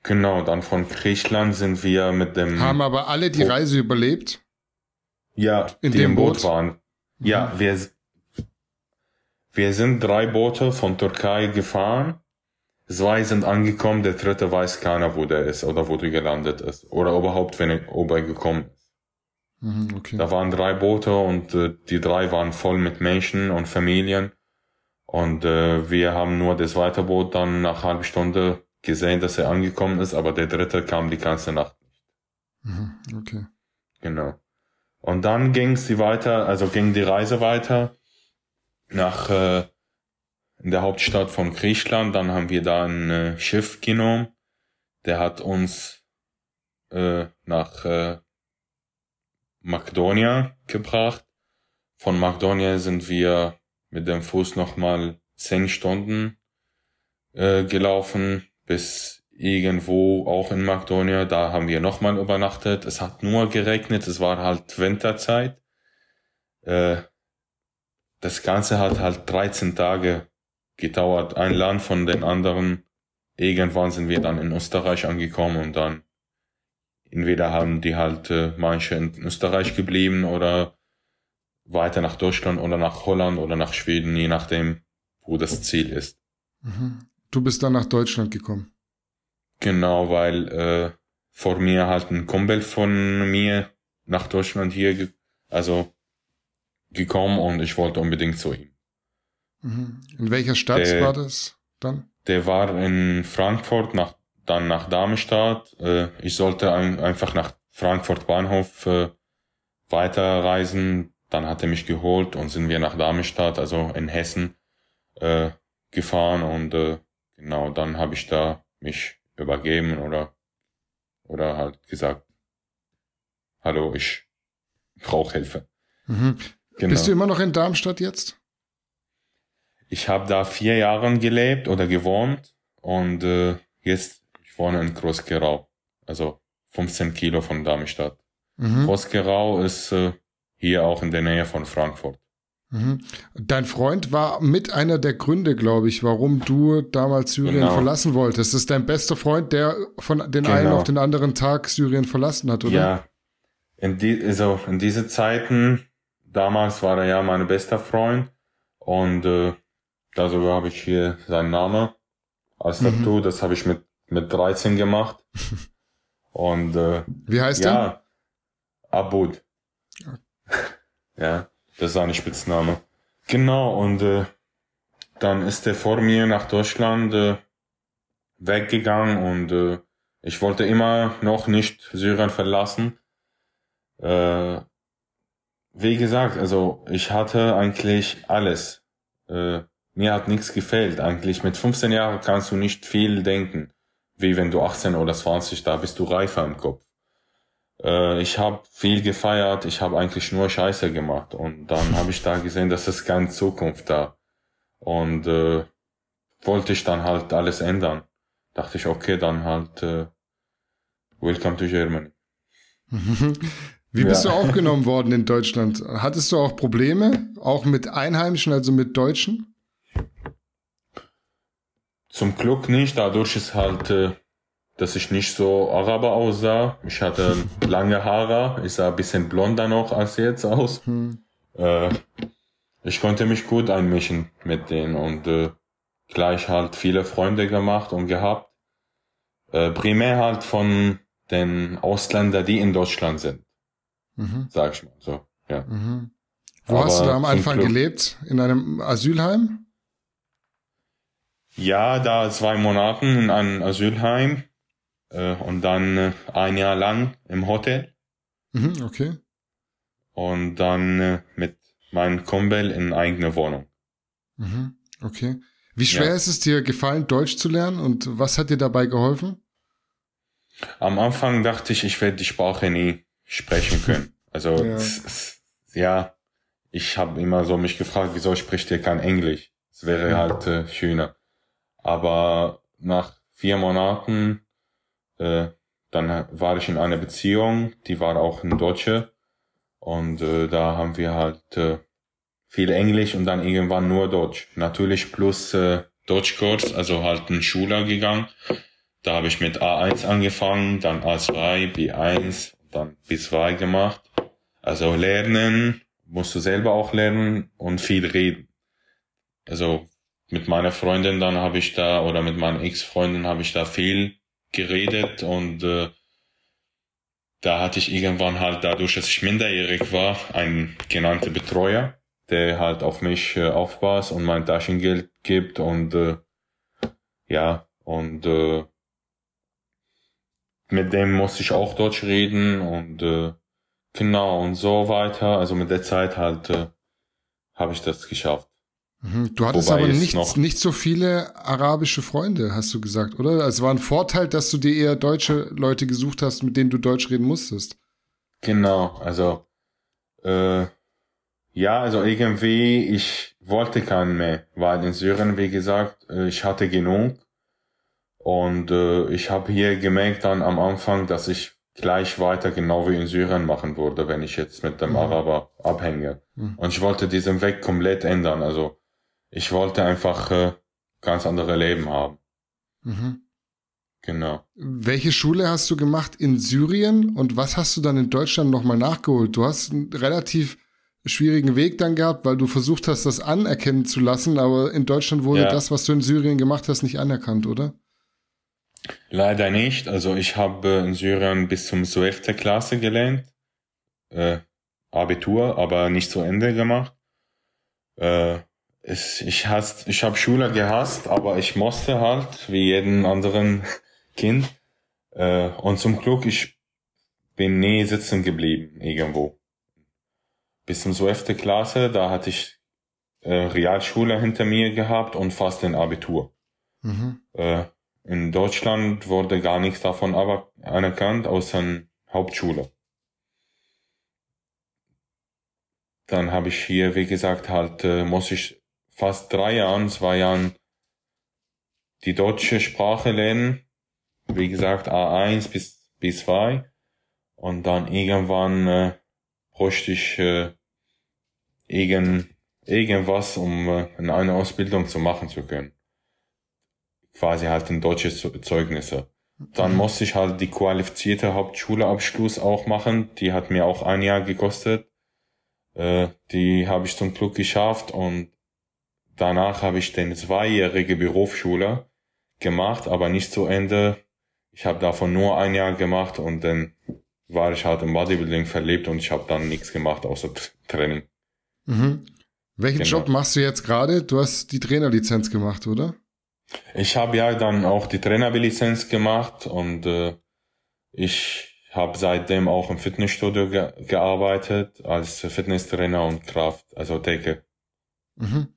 genau, dann von Griechenland sind wir mit dem... Haben aber alle die Reise überlebt? Ja, in dem Boot. Boot waren. Ja, mhm. wir, wir sind drei Boote von Türkei gefahren. Zwei sind angekommen, der dritte weiß keiner, wo der ist oder wo der gelandet ist. Oder überhaupt, wenn er, ob ist. Mhm, okay. Da waren drei Boote und äh, die drei waren voll mit Menschen und Familien. Und äh, wir haben nur das zweite Boot dann nach halber Stunde gesehen, dass er angekommen ist, aber der dritte kam die ganze Nacht nicht. Mhm, okay. Genau. Und dann ging sie weiter, also ging die Reise weiter nach äh, in der Hauptstadt von Griechenland. Dann haben wir da ein äh, Schiff genommen. Der hat uns äh, nach äh, Makedonia gebracht. Von Makedonia sind wir mit dem Fuß nochmal zehn Stunden äh, gelaufen bis irgendwo auch in Makedonia, da haben wir nochmal übernachtet. Es hat nur geregnet, es war halt Winterzeit. Äh, das Ganze hat halt 13 Tage gedauert, ein Land von den anderen. Irgendwann sind wir dann in Österreich angekommen und dann entweder haben die halt äh, manche in Österreich geblieben oder weiter nach Deutschland oder nach Holland oder nach Schweden, je nachdem, wo das Ziel ist. Mhm. Du bist dann nach Deutschland gekommen. Genau, weil äh, vor mir halt ein Kumpel von mir nach Deutschland hier, ge also gekommen und ich wollte unbedingt zu ihm. Mhm. In welcher Stadt der, war das dann? Der war in Frankfurt, nach, dann nach Darmstadt. Äh, ich sollte ein, einfach nach Frankfurt Bahnhof äh, weiterreisen. Dann hat er mich geholt und sind wir nach Darmstadt, also in Hessen, äh, gefahren und äh, genau, dann habe ich da mich übergeben oder, oder halt gesagt, hallo, ich brauche Hilfe. Mhm. Genau. Bist du immer noch in Darmstadt jetzt? Ich habe da vier Jahre gelebt oder gewohnt und äh, jetzt ich wohne in Großgerau, also 15 Kilo von Darmstadt. Mhm. Großgerau ist äh, hier auch in der Nähe von Frankfurt. Mhm. Dein Freund war mit einer der Gründe, glaube ich, warum du damals Syrien genau. verlassen wolltest. Das ist dein bester Freund, der von den genau. einen auf den anderen Tag Syrien verlassen hat, oder? Ja. In, die, also in diese Zeiten, damals war er ja mein bester Freund und äh, darüber habe ich hier seinen Namen als mhm. Tattoo. Das habe ich mit, mit 13 gemacht. und äh, Wie heißt ja, der? Abud. ja. Das ist seine Spitzname. Genau, und äh, dann ist er vor mir nach Deutschland äh, weggegangen und äh, ich wollte immer noch nicht Syrien verlassen. Äh, wie gesagt, also ich hatte eigentlich alles. Äh, mir hat nichts gefehlt eigentlich. Mit 15 Jahren kannst du nicht viel denken, wie wenn du 18 oder 20, da bist du reifer im Kopf. Äh, ich habe viel gefeiert, ich habe eigentlich nur Scheiße gemacht und dann habe ich da gesehen, dass es keine Zukunft da und äh, wollte ich dann halt alles ändern. Dachte ich, okay, dann halt äh, Welcome to Germany. Wie bist ja. du aufgenommen worden in Deutschland? Hattest du auch Probleme, auch mit Einheimischen, also mit Deutschen? Zum Glück nicht, dadurch ist halt äh, dass ich nicht so Araber aussah. Ich hatte lange Haare. Ich sah ein bisschen blonder noch als jetzt aus. Hm. Äh, ich konnte mich gut einmischen mit denen und äh, gleich halt viele Freunde gemacht und gehabt. Äh, primär halt von den Ausländern, die in Deutschland sind. Mhm. Sag ich mal so, ja. Mhm. Wo Aber hast du da am Anfang Glück. gelebt? In einem Asylheim? Ja, da zwei Monaten in einem Asylheim äh, und dann äh, ein Jahr lang im Hotel. Mhm, okay. Und dann äh, mit meinem Kumpel in eigene Wohnung. Mhm, okay. Wie schwer ja. ist es dir gefallen, Deutsch zu lernen und was hat dir dabei geholfen? Am Anfang dachte ich, ich werde die Sprache nie sprechen können. Also ja, ja ich habe immer so mich gefragt, wieso spricht ihr kein Englisch? Es wäre mhm. halt äh, schöner. Aber nach vier Monaten äh, dann war ich in einer Beziehung, die war auch eine Deutsche. Und äh, da haben wir halt äh, viel Englisch und dann irgendwann nur Deutsch. Natürlich plus äh, Deutschkurs, also halt ein Schüler gegangen. Da habe ich mit A1 angefangen, dann A2, B1, dann B2 gemacht. Also lernen, musst du selber auch lernen und viel reden. Also mit meiner Freundin dann habe ich da oder mit meinen ex freunden habe ich da viel geredet und äh, da hatte ich irgendwann halt dadurch, dass ich minderjährig war, einen genannten Betreuer, der halt auf mich äh, aufpasst und mein Taschengeld gibt und äh, ja und äh, mit dem musste ich auch Deutsch reden und äh, genau und so weiter. Also mit der Zeit halt äh, habe ich das geschafft. Mhm. Du hattest Wobei aber nicht, nicht so viele arabische Freunde, hast du gesagt, oder? Es also war ein Vorteil, dass du dir eher deutsche Leute gesucht hast, mit denen du Deutsch reden musstest. Genau, also äh, ja, also irgendwie, ich wollte keinen mehr, weil in Syrien, wie gesagt, äh, ich hatte genug. Und äh, ich habe hier gemerkt dann am Anfang, dass ich gleich weiter genau wie in Syrien machen würde, wenn ich jetzt mit dem mhm. Araber abhänge. Mhm. Und ich wollte diesen Weg komplett ändern. Also ich wollte einfach äh, ganz andere Leben haben. Mhm. Genau. Welche Schule hast du gemacht in Syrien und was hast du dann in Deutschland nochmal nachgeholt? Du hast einen relativ schwierigen Weg dann gehabt, weil du versucht hast, das anerkennen zu lassen, aber in Deutschland wurde ja. das, was du in Syrien gemacht hast, nicht anerkannt, oder? Leider nicht. Also ich habe äh, in Syrien bis zum 12. Klasse gelernt, äh, Abitur, aber nicht zu Ende gemacht. Äh, es, ich hasst, ich habe Schule gehasst, aber ich musste halt, wie jeden anderen Kind. Äh, und zum Glück, ich bin nie sitzen geblieben irgendwo. Bis zum 12. Klasse, da hatte ich äh, Realschule hinter mir gehabt und fast den Abitur. Mhm. Äh, in Deutschland wurde gar nichts davon aber anerkannt, außer Hauptschule. Dann habe ich hier, wie gesagt, halt, äh, muss ich fast drei Jahren, zwei Jahren die deutsche Sprache lernen. Wie gesagt, A1 bis B2. Und dann irgendwann äh, bräuchte ich äh, irgend, irgendwas, um äh, eine Ausbildung zu machen zu können. Quasi halt ein deutsches Zeugnisse. Dann mhm. musste ich halt die qualifizierte Hauptschuleabschluss auch machen. Die hat mir auch ein Jahr gekostet. Äh, die habe ich zum Glück geschafft und Danach habe ich den zweijährige Berufsschule gemacht, aber nicht zu Ende. Ich habe davon nur ein Jahr gemacht und dann war ich halt im Bodybuilding verliebt und ich habe dann nichts gemacht außer Training. Mhm. Welchen genau. Job machst du jetzt gerade? Du hast die Trainerlizenz gemacht, oder? Ich habe ja dann auch die Trainerlizenz gemacht und äh, ich habe seitdem auch im Fitnessstudio ge gearbeitet als Fitnesstrainer und Kraft, also Theke. Mhm.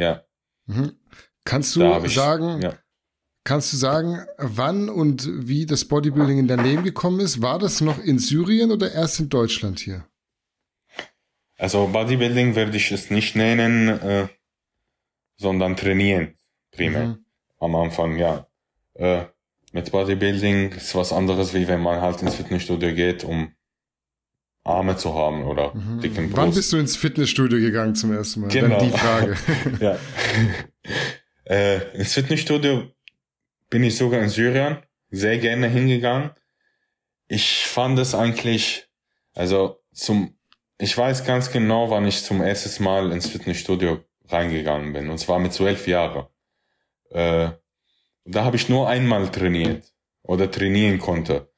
Ja. Mhm. Kannst du ich, sagen, ja. kannst du sagen, wann und wie das Bodybuilding in dein Leben gekommen ist? War das noch in Syrien oder erst in Deutschland hier? Also Bodybuilding werde ich es nicht nennen, äh, sondern trainieren primär mhm. am Anfang, ja. Äh, mit Bodybuilding ist was anderes, wie wenn man halt ins Fitnessstudio geht, um Arme zu haben oder mhm. dicken Brust. Wann bist du ins Fitnessstudio gegangen zum ersten Mal? Genau. Dann die Frage. ja. äh, ins Fitnessstudio bin ich sogar in Syrien sehr gerne hingegangen. Ich fand es eigentlich, also zum, ich weiß ganz genau, wann ich zum ersten Mal ins Fitnessstudio reingegangen bin. Und zwar mit zwölf Jahren. Äh, da habe ich nur einmal trainiert oder trainieren konnte.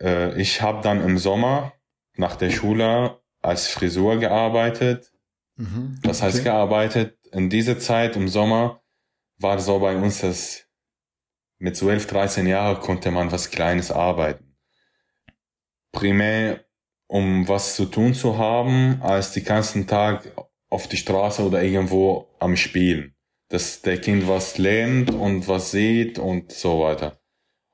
Äh, ich habe dann im Sommer nach der Schule als Frisur gearbeitet. Mhm, Das heißt gearbeitet. In dieser Zeit im Sommer war so bei uns, dass mit 12, 13 Jahren konnte man was Kleines arbeiten. Primär, um was zu tun zu haben, als den ganzen Tag auf die Straße oder irgendwo am Spielen. Dass der Kind was lernt und was sieht und so weiter.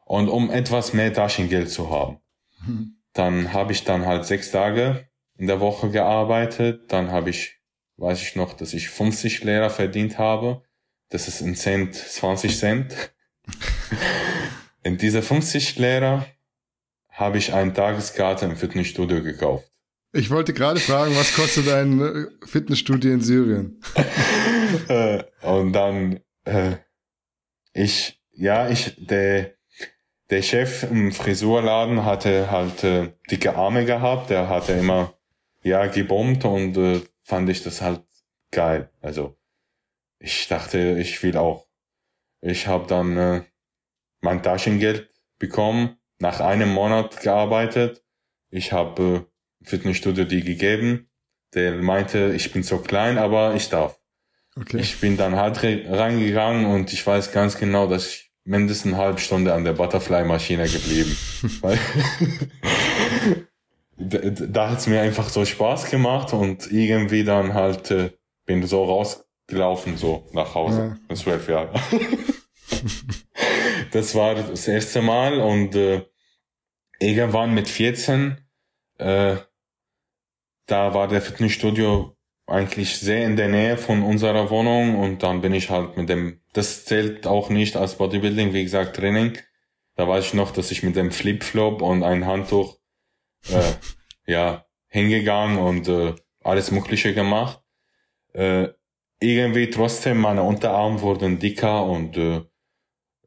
Und um etwas mehr Taschengeld zu haben. Mhm. Dann habe ich dann halt sechs Tage in der Woche gearbeitet. Dann habe ich, weiß ich noch, dass ich 50 Lehrer verdient habe. Das ist in Cent, 20 Cent. in diese 50 Lehrer habe ich eine Tageskarte im Fitnessstudio gekauft. Ich wollte gerade fragen, was kostet ein äh, Fitnessstudio in Syrien? Äh, und dann, äh, ich, ja, ich, der, der Chef im Frisurladen hatte halt äh, dicke Arme gehabt, der hatte immer ja gebombt und äh, fand ich das halt geil. Also ich dachte, ich will auch. Ich habe dann äh, mein Taschengeld bekommen, nach einem Monat gearbeitet. Ich habe äh, Fitnessstudio die gegeben. Der meinte, ich bin so klein, aber ich darf. Okay. Ich bin dann halt reingegangen und ich weiß ganz genau, dass ich mindestens eine halbe Stunde an der Butterfly-Maschine geblieben. Weil da, da hat's mir einfach so Spaß gemacht und irgendwie dann halt äh, bin so rausgelaufen, so nach Hause, ja. zwölf Jahre. das war das erste Mal und äh, irgendwann mit 14, äh, da war der Fitnessstudio eigentlich sehr in der Nähe von unserer Wohnung und dann bin ich halt mit dem, das zählt auch nicht als Bodybuilding, wie gesagt, Training. Da weiß ich noch, dass ich mit dem Flipflop und ein Handtuch, äh, ja, hingegangen und äh, alles Mögliche gemacht. Äh, irgendwie trotzdem, meine Unterarme wurden dicker und äh,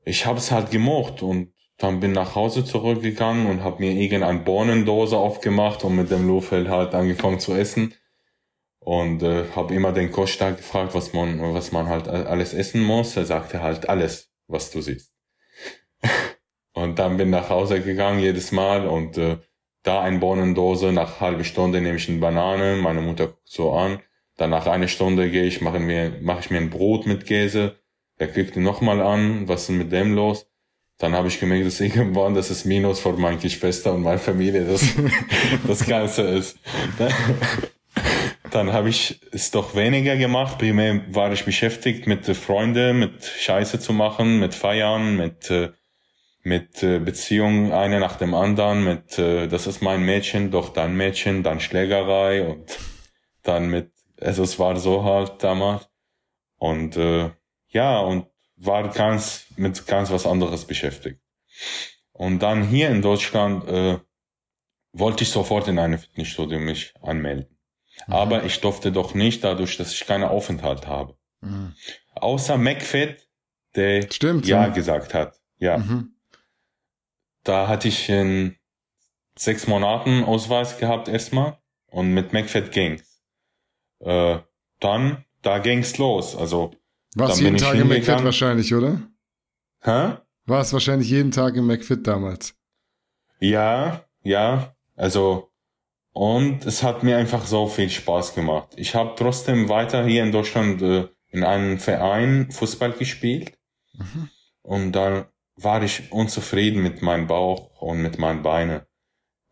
ich habe es halt gemocht und dann bin nach Hause zurückgegangen und habe mir irgendeine Bohnendose aufgemacht und mit dem Lohfeld halt angefangen zu essen und äh, habe immer den Koch da gefragt, was man, was man halt alles essen muss. Er sagte halt alles, was du siehst. und dann bin nach Hause gegangen jedes Mal und äh, da ein Bohnendose, nach halbe Stunde nehme ich eine Banane, meine Mutter guckt so an. Dann nach einer Stunde gehe ich, mache mir, mache ich mir ein Brot mit Käse. Er guckt nochmal an, was ist denn mit dem los? Dann habe ich gemerkt, dass irgendwann, das ist Minus von meinen Geschwister und meiner Familie, das, das Ganze ist. Dann habe ich es doch weniger gemacht. Primär war ich beschäftigt mit Freunden, mit Scheiße zu machen, mit Feiern, mit, äh, mit äh, Beziehungen eine nach dem anderen, mit äh, das ist mein Mädchen, doch dein Mädchen, dann Schlägerei und dann mit, also es war so halt damals. Und äh, ja, und war ganz mit ganz was anderes beschäftigt. Und dann hier in Deutschland äh, wollte ich sofort in eine Fitnessstudio mich anmelden. Mhm. Aber ich durfte doch nicht, dadurch, dass ich keinen Aufenthalt habe. Mhm. Außer McFett, der Stimmt, ja, ja, gesagt hat. Ja. Mhm. Da hatte ich in sechs Monaten Ausweis gehabt erstmal und mit McFett ging's. Äh, dann, da ging's los. Also was jeden Tag im McFit wahrscheinlich, oder? Hä? War es wahrscheinlich jeden Tag im McFit damals? Ja, ja. Also und es hat mir einfach so viel Spaß gemacht. Ich habe trotzdem weiter hier in Deutschland äh, in einem Verein Fußball gespielt. Mhm. Und dann war ich unzufrieden mit meinem Bauch und mit meinen Beinen.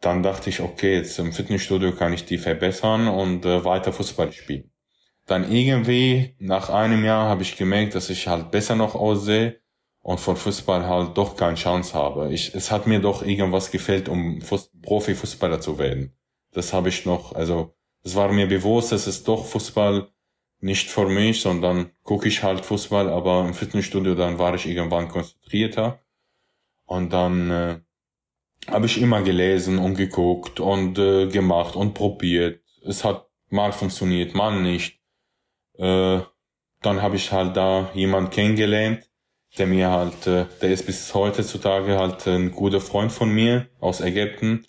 Dann dachte ich, okay, jetzt im Fitnessstudio kann ich die verbessern und äh, weiter Fußball spielen. Dann irgendwie, nach einem Jahr, habe ich gemerkt, dass ich halt besser noch aussehe und von Fußball halt doch keine Chance habe. Ich, es hat mir doch irgendwas gefällt, um Fuß, Profifußballer zu werden. Das habe ich noch, also es war mir bewusst, es ist doch Fußball nicht für mich, sondern gucke ich halt Fußball, aber im Fitnessstudio dann war ich irgendwann konzentrierter. Und dann äh, habe ich immer gelesen und geguckt und äh, gemacht und probiert. Es hat mal funktioniert, mal nicht. Äh, dann habe ich halt da jemand kennengelernt, der mir halt, äh, der ist bis heutzutage halt ein guter Freund von mir aus Ägypten.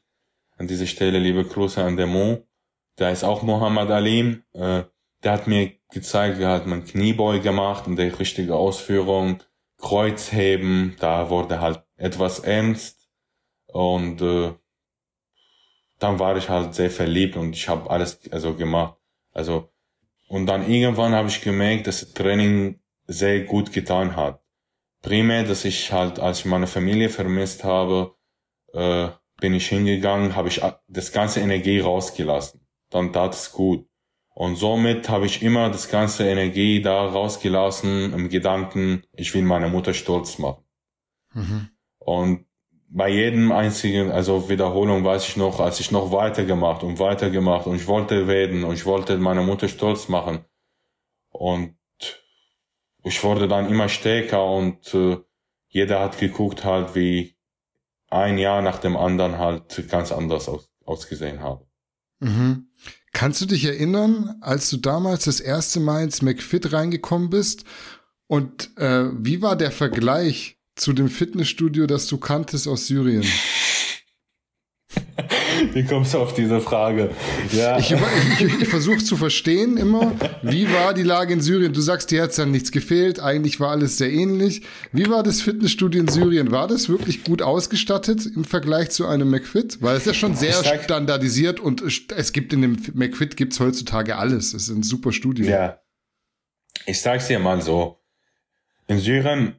An dieser Stelle liebe Grüße an der Mo. Da ist auch Mohammed Alim. Äh, der hat mir gezeigt, wie hat man Kniebeuge gemacht und die richtige Ausführung. Kreuzheben, da wurde halt etwas ernst. Und äh, dann war ich halt sehr verliebt und ich habe alles also gemacht. Also und dann irgendwann habe ich gemerkt, dass das Training sehr gut getan hat. Primär, dass ich halt, als ich meine Familie vermisst habe, äh, bin ich hingegangen, habe ich das ganze Energie rausgelassen. Dann tat es gut. Und somit habe ich immer das ganze Energie da rausgelassen im Gedanken, ich will meine Mutter stolz machen. Mhm. Und bei jedem einzigen, also Wiederholung weiß ich noch, als ich noch weitergemacht und weitergemacht und ich wollte werden und ich wollte meine Mutter stolz machen. Und ich wurde dann immer stärker und äh, jeder hat geguckt halt, wie ein Jahr nach dem anderen halt ganz anders aus, ausgesehen habe. Mhm. Kannst du dich erinnern, als du damals das erste Mal ins McFit reingekommen bist? Und äh, wie war der Vergleich zu dem Fitnessstudio, das du kanntest aus Syrien? Wie kommst du auf diese Frage? Ja. Ich, ich, ich versuche zu verstehen immer, wie war die Lage in Syrien? Du sagst, dir hat dann nichts gefehlt. Eigentlich war alles sehr ähnlich. Wie war das Fitnessstudio in Syrien? War das wirklich gut ausgestattet im Vergleich zu einem McFit? Weil es ist ja schon sehr sag, standardisiert und es gibt in dem McFit gibt es heutzutage alles. Es ist ein super Studio. Ja. Ich sag's dir mal so. In Syrien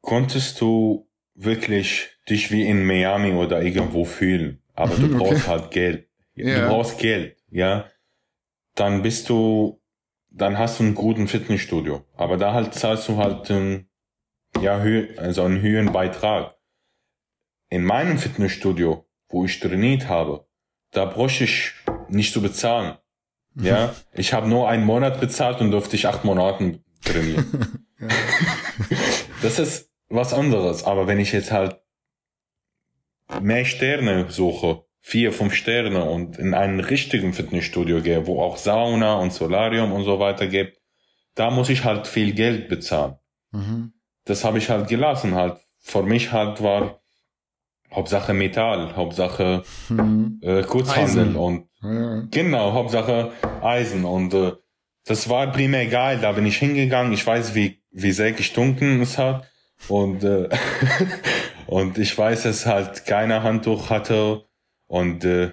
konntest du wirklich dich wie in Miami oder irgendwo fühlen aber du brauchst okay. halt Geld. Yeah. Du brauchst Geld, ja. Dann bist du, dann hast du einen guten Fitnessstudio. Aber da halt zahlst du halt einen, ähm, ja, also einen höheren Beitrag. In meinem Fitnessstudio, wo ich trainiert habe, da bräuchte ich nicht zu bezahlen. Ja, ich habe nur einen Monat bezahlt und durfte ich acht Monaten trainieren. das ist was anderes. Aber wenn ich jetzt halt mehr Sterne suche, vier, fünf Sterne und in einen richtigen Fitnessstudio gehe, wo auch Sauna und Solarium und so weiter gibt, da muss ich halt viel Geld bezahlen. Mhm. Das habe ich halt gelassen halt. Für mich halt war Hauptsache Metall, Hauptsache mhm. äh, Kurzhandel und ja. genau, Hauptsache Eisen und äh, das war primär geil, da bin ich hingegangen, ich weiß, wie, wie sehr gestunken es hat und äh, Und ich weiß, es halt keiner Handtuch hatte und äh,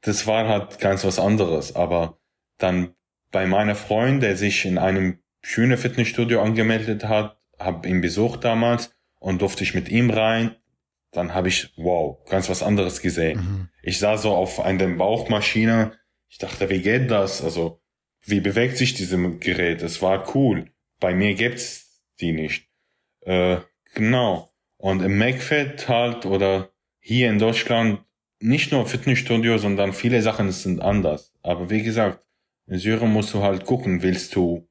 das war halt ganz was anderes. Aber dann bei meiner Freund, der sich in einem schönen Fitnessstudio angemeldet hat, habe ihn besucht damals und durfte ich mit ihm rein. Dann habe ich, wow, ganz was anderes gesehen. Mhm. Ich sah so auf einer Bauchmaschine. Ich dachte, wie geht das? Also, wie bewegt sich dieses Gerät? Es war cool. Bei mir gibt's die nicht. Äh, genau. Und im mac halt oder hier in Deutschland nicht nur Fitnessstudio, sondern viele Sachen sind anders. Aber wie gesagt, in Syrien musst du halt gucken, willst du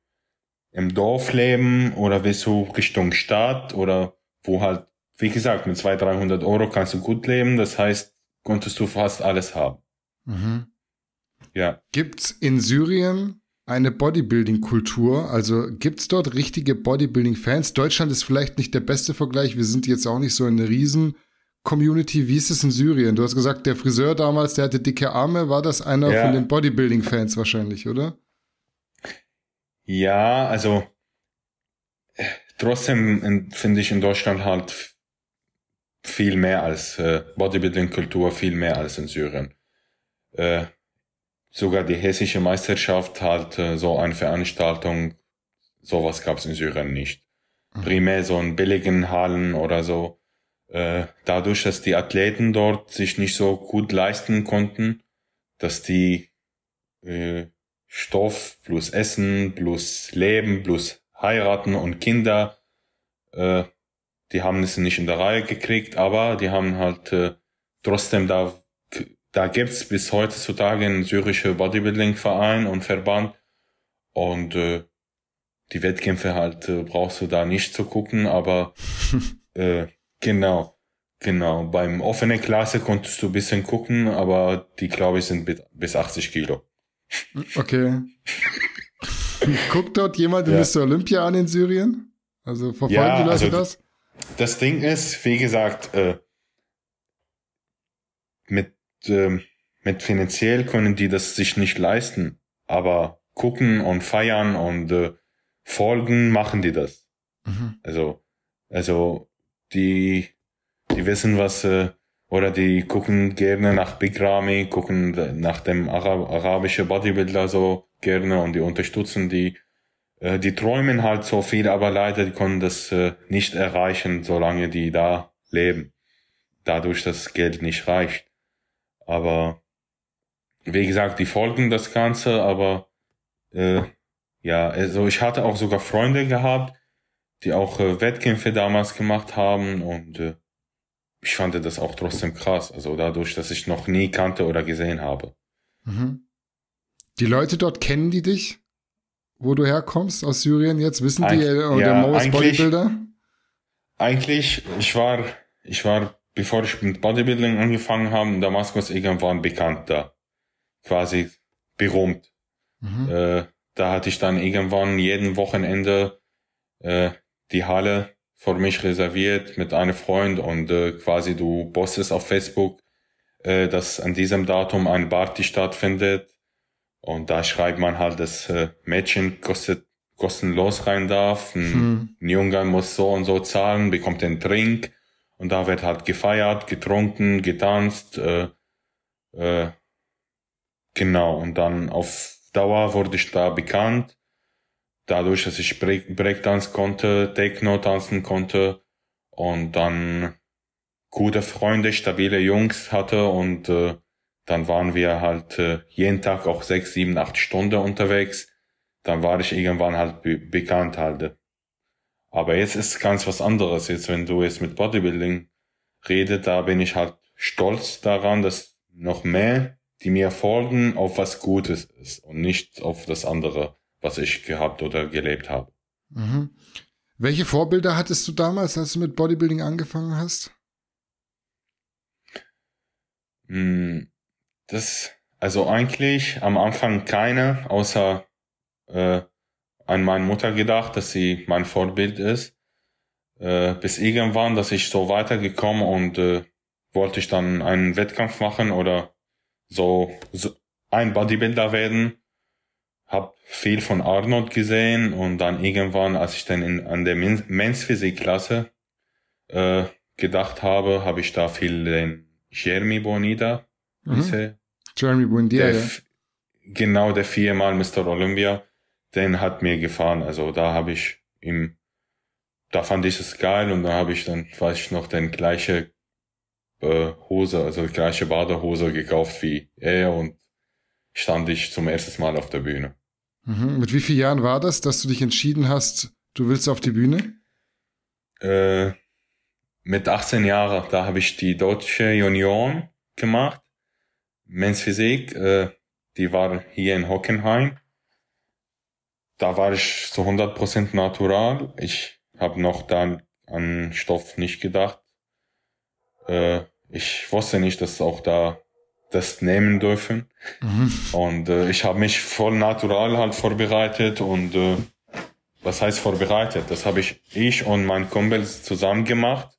im Dorf leben oder willst du Richtung Stadt oder wo halt, wie gesagt, mit 200, 300 Euro kannst du gut leben. Das heißt, konntest du fast alles haben. Mhm. Ja. Gibt's in Syrien eine Bodybuilding-Kultur? Also gibt es dort richtige Bodybuilding-Fans? Deutschland ist vielleicht nicht der beste Vergleich. Wir sind jetzt auch nicht so eine riesen Community. Wie ist es in Syrien? Du hast gesagt, der Friseur damals, der hatte dicke Arme. War das einer ja. von den Bodybuilding-Fans wahrscheinlich, oder? Ja, also äh, trotzdem finde ich in Deutschland halt viel mehr als äh, Bodybuilding-Kultur, viel mehr als in Syrien. Äh, sogar die hessische Meisterschaft halt so eine Veranstaltung, sowas gab es in Syrien nicht. Mhm. Primär so in billigen Hallen oder so. Äh, dadurch, dass die Athleten dort sich nicht so gut leisten konnten, dass die äh, Stoff plus Essen plus Leben plus Heiraten und Kinder, äh, die haben es nicht in der Reihe gekriegt, aber die haben halt äh, trotzdem da da gibt es bis heutzutage einen syrischen Bodybuilding-Verein und Verband. Und äh, die Wettkämpfe halt äh, brauchst du da nicht zu gucken, aber äh, genau, genau. Beim offenen Klasse konntest du bisschen gucken, aber die, glaube ich, sind bis 80 Kilo. Okay. Guckt dort jemand ja. Mr. Olympia an in Syrien? Also verfolgen ja, die Leute also, das? Das Ding ist, wie gesagt, äh, mit ähm, mit finanziell können die das sich nicht leisten. Aber gucken und feiern und äh, folgen machen die das. Mhm. Also, also die, die wissen was, äh, oder die gucken gerne nach Big Ramy, gucken nach dem Arab arabische Bodybuilder so gerne und die unterstützen die. Äh, die träumen halt so viel, aber leider die können das äh, nicht erreichen, solange die da leben. Dadurch, dass Geld nicht reicht. Aber wie gesagt, die folgen das Ganze, aber äh, ja, also ich hatte auch sogar Freunde gehabt, die auch äh, Wettkämpfe damals gemacht haben und äh, ich fand das auch trotzdem krass. Also dadurch, dass ich noch nie kannte oder gesehen habe. Mhm. Die Leute dort kennen die dich, wo du herkommst aus Syrien jetzt? Wissen die, äh, oder äh, ja, der Bodybuilder? Eigentlich, ich war, ich war bevor ich mit Bodybuilding angefangen habe, in Damaskus irgendwann Bekannter, quasi berühmt. Mhm. Äh, da hatte ich dann irgendwann jeden Wochenende äh, die Halle für mich reserviert mit einem Freund und äh, quasi du postest auf Facebook, äh, dass an diesem Datum ein Party stattfindet und da schreibt man halt, dass äh, Mädchen kostet, kostenlos rein darf, ein, hm. ein Junge muss so und so zahlen, bekommt den Trink und da wird halt gefeiert, getrunken, getanzt. Äh, äh, genau, und dann auf Dauer wurde ich da bekannt. Dadurch, dass ich Break Breakdance konnte, Techno tanzen konnte und dann gute Freunde, stabile Jungs hatte und äh, dann waren wir halt äh, jeden Tag auch sechs, sieben, acht Stunden unterwegs. Dann war ich irgendwann halt be bekannt halt. Aber jetzt ist ganz was anderes. Jetzt, wenn du jetzt mit Bodybuilding redest, da bin ich halt stolz daran, dass noch mehr, die mir folgen, auf was Gutes ist und nicht auf das andere, was ich gehabt oder gelebt habe. Mhm. Welche Vorbilder hattest du damals, als du mit Bodybuilding angefangen hast? Hm, das, also eigentlich am Anfang keine, außer äh, an meine Mutter gedacht, dass sie mein Vorbild ist. Äh, bis irgendwann, dass ich so weitergekommen und äh, wollte ich dann einen Wettkampf machen oder so, so ein Bodybuilder werden. Hab viel von Arnold gesehen und dann irgendwann, als ich dann in, an der Men's Physik-Klasse äh, gedacht habe, habe ich da viel den Jeremy Bonita. Mhm. Jeremy Bonita, ja. Genau, der viermal Mr. Olympia den hat mir gefahren. Also da habe ich ihm, da fand ich es geil und da habe ich dann, weiß ich noch, den gleiche äh, Hose, also die gleiche Badehose gekauft wie er und stand ich zum ersten Mal auf der Bühne. Mhm. Mit wie vielen Jahren war das, dass du dich entschieden hast, du willst auf die Bühne? Äh, mit 18 Jahren, da habe ich die deutsche Union gemacht, Men's Physik, äh, die war hier in Hockenheim da war ich zu 100% natural. Ich habe noch da an Stoff nicht gedacht. Äh, ich wusste nicht, dass auch da das nehmen dürfen. Mhm. Und äh, ich habe mich voll natural halt vorbereitet und äh, was heißt vorbereitet? Das habe ich ich und mein Kumpel zusammen gemacht,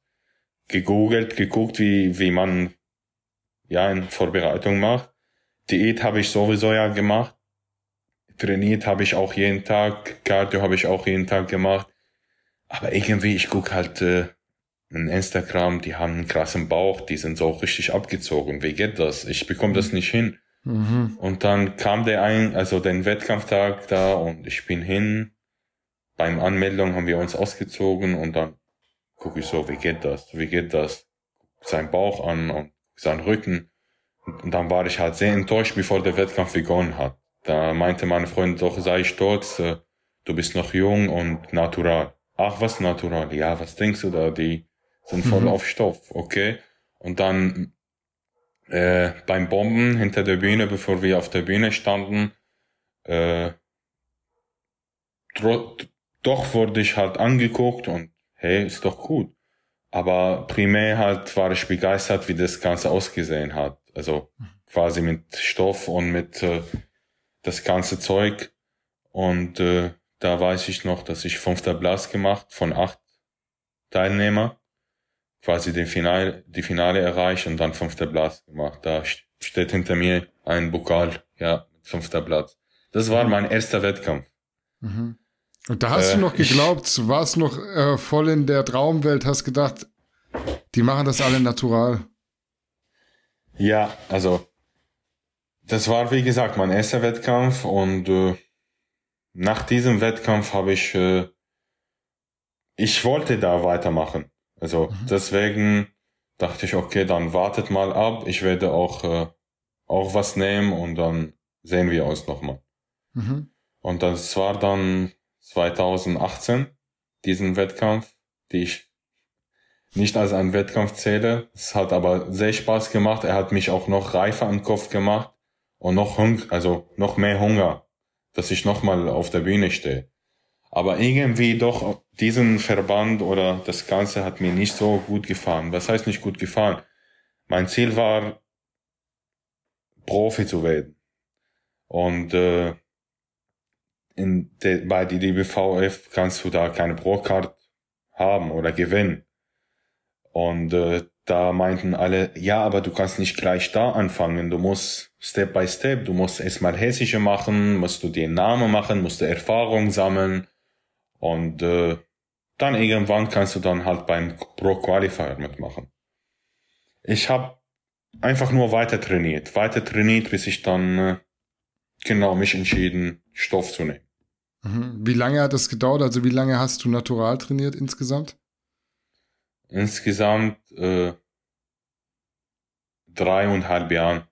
gegoogelt, geguckt, wie wie man ja in Vorbereitung macht. Diät habe ich sowieso ja gemacht trainiert habe ich auch jeden Tag, Cardio habe ich auch jeden Tag gemacht. Aber irgendwie, ich gucke halt äh, in Instagram, die haben einen krassen Bauch, die sind so richtig abgezogen. Wie geht das? Ich bekomme das nicht hin. Mhm. Und dann kam der ein, also den Wettkampftag da und ich bin hin. Beim Anmeldung haben wir uns ausgezogen und dann gucke ich so, wie geht das? Wie geht das? Sein Bauch an und sein Rücken. Und dann war ich halt sehr enttäuscht, bevor der Wettkampf begonnen hat. Da meinte meine Freundin doch, sei stolz, äh, du bist noch jung und natural. Ach, was natural? Ja, was denkst du da? Die sind voll mhm. auf Stoff, okay? Und dann äh, beim Bomben hinter der Bühne, bevor wir auf der Bühne standen, äh, doch wurde ich halt angeguckt und hey, ist doch gut. Aber primär halt war ich begeistert, wie das Ganze ausgesehen hat. Also mhm. quasi mit Stoff und mit äh, das ganze Zeug. Und äh, da weiß ich noch, dass ich fünfter Platz gemacht von acht Teilnehmern, quasi den Finale, die Finale erreicht und dann fünfter Platz gemacht. Da steht hinter mir ein Pokal, ja, fünfter Platz. Das war mein erster Wettkampf. Mhm. Und da hast äh, du noch geglaubt, ich, warst noch äh, voll in der Traumwelt, hast gedacht, die machen das alle natural. Ja, also das war, wie gesagt, mein erster Wettkampf und äh, nach diesem Wettkampf habe ich, äh, ich wollte da weitermachen. Also mhm. deswegen dachte ich, okay, dann wartet mal ab, ich werde auch, äh, auch was nehmen und dann sehen wir uns nochmal. Mhm. Und das war dann 2018, diesen Wettkampf, die ich nicht als einen Wettkampf zähle. Es hat aber sehr Spaß gemacht. Er hat mich auch noch reifer am Kopf gemacht und noch Hunger, also noch mehr Hunger, dass ich nochmal auf der Bühne stehe. Aber irgendwie doch diesen Verband oder das Ganze hat mir nicht so gut gefahren. Was heißt nicht gut gefahren? Mein Ziel war, Profi zu werden. Und äh, in de, bei der DBVF kannst du da keine Pro-Card haben oder gewinnen. Und äh, da meinten alle, ja, aber du kannst nicht gleich da anfangen, du musst Step by Step. Du musst erstmal Hessische machen, musst du den Namen machen, musst du Erfahrung sammeln und äh, dann irgendwann kannst du dann halt beim Pro Qualifier mitmachen. Ich habe einfach nur weiter trainiert, weiter trainiert, bis ich dann äh, genau mich entschieden, Stoff zu nehmen. Mhm. Wie lange hat das gedauert? Also wie lange hast du natural trainiert insgesamt? Insgesamt äh, dreieinhalb Jahre.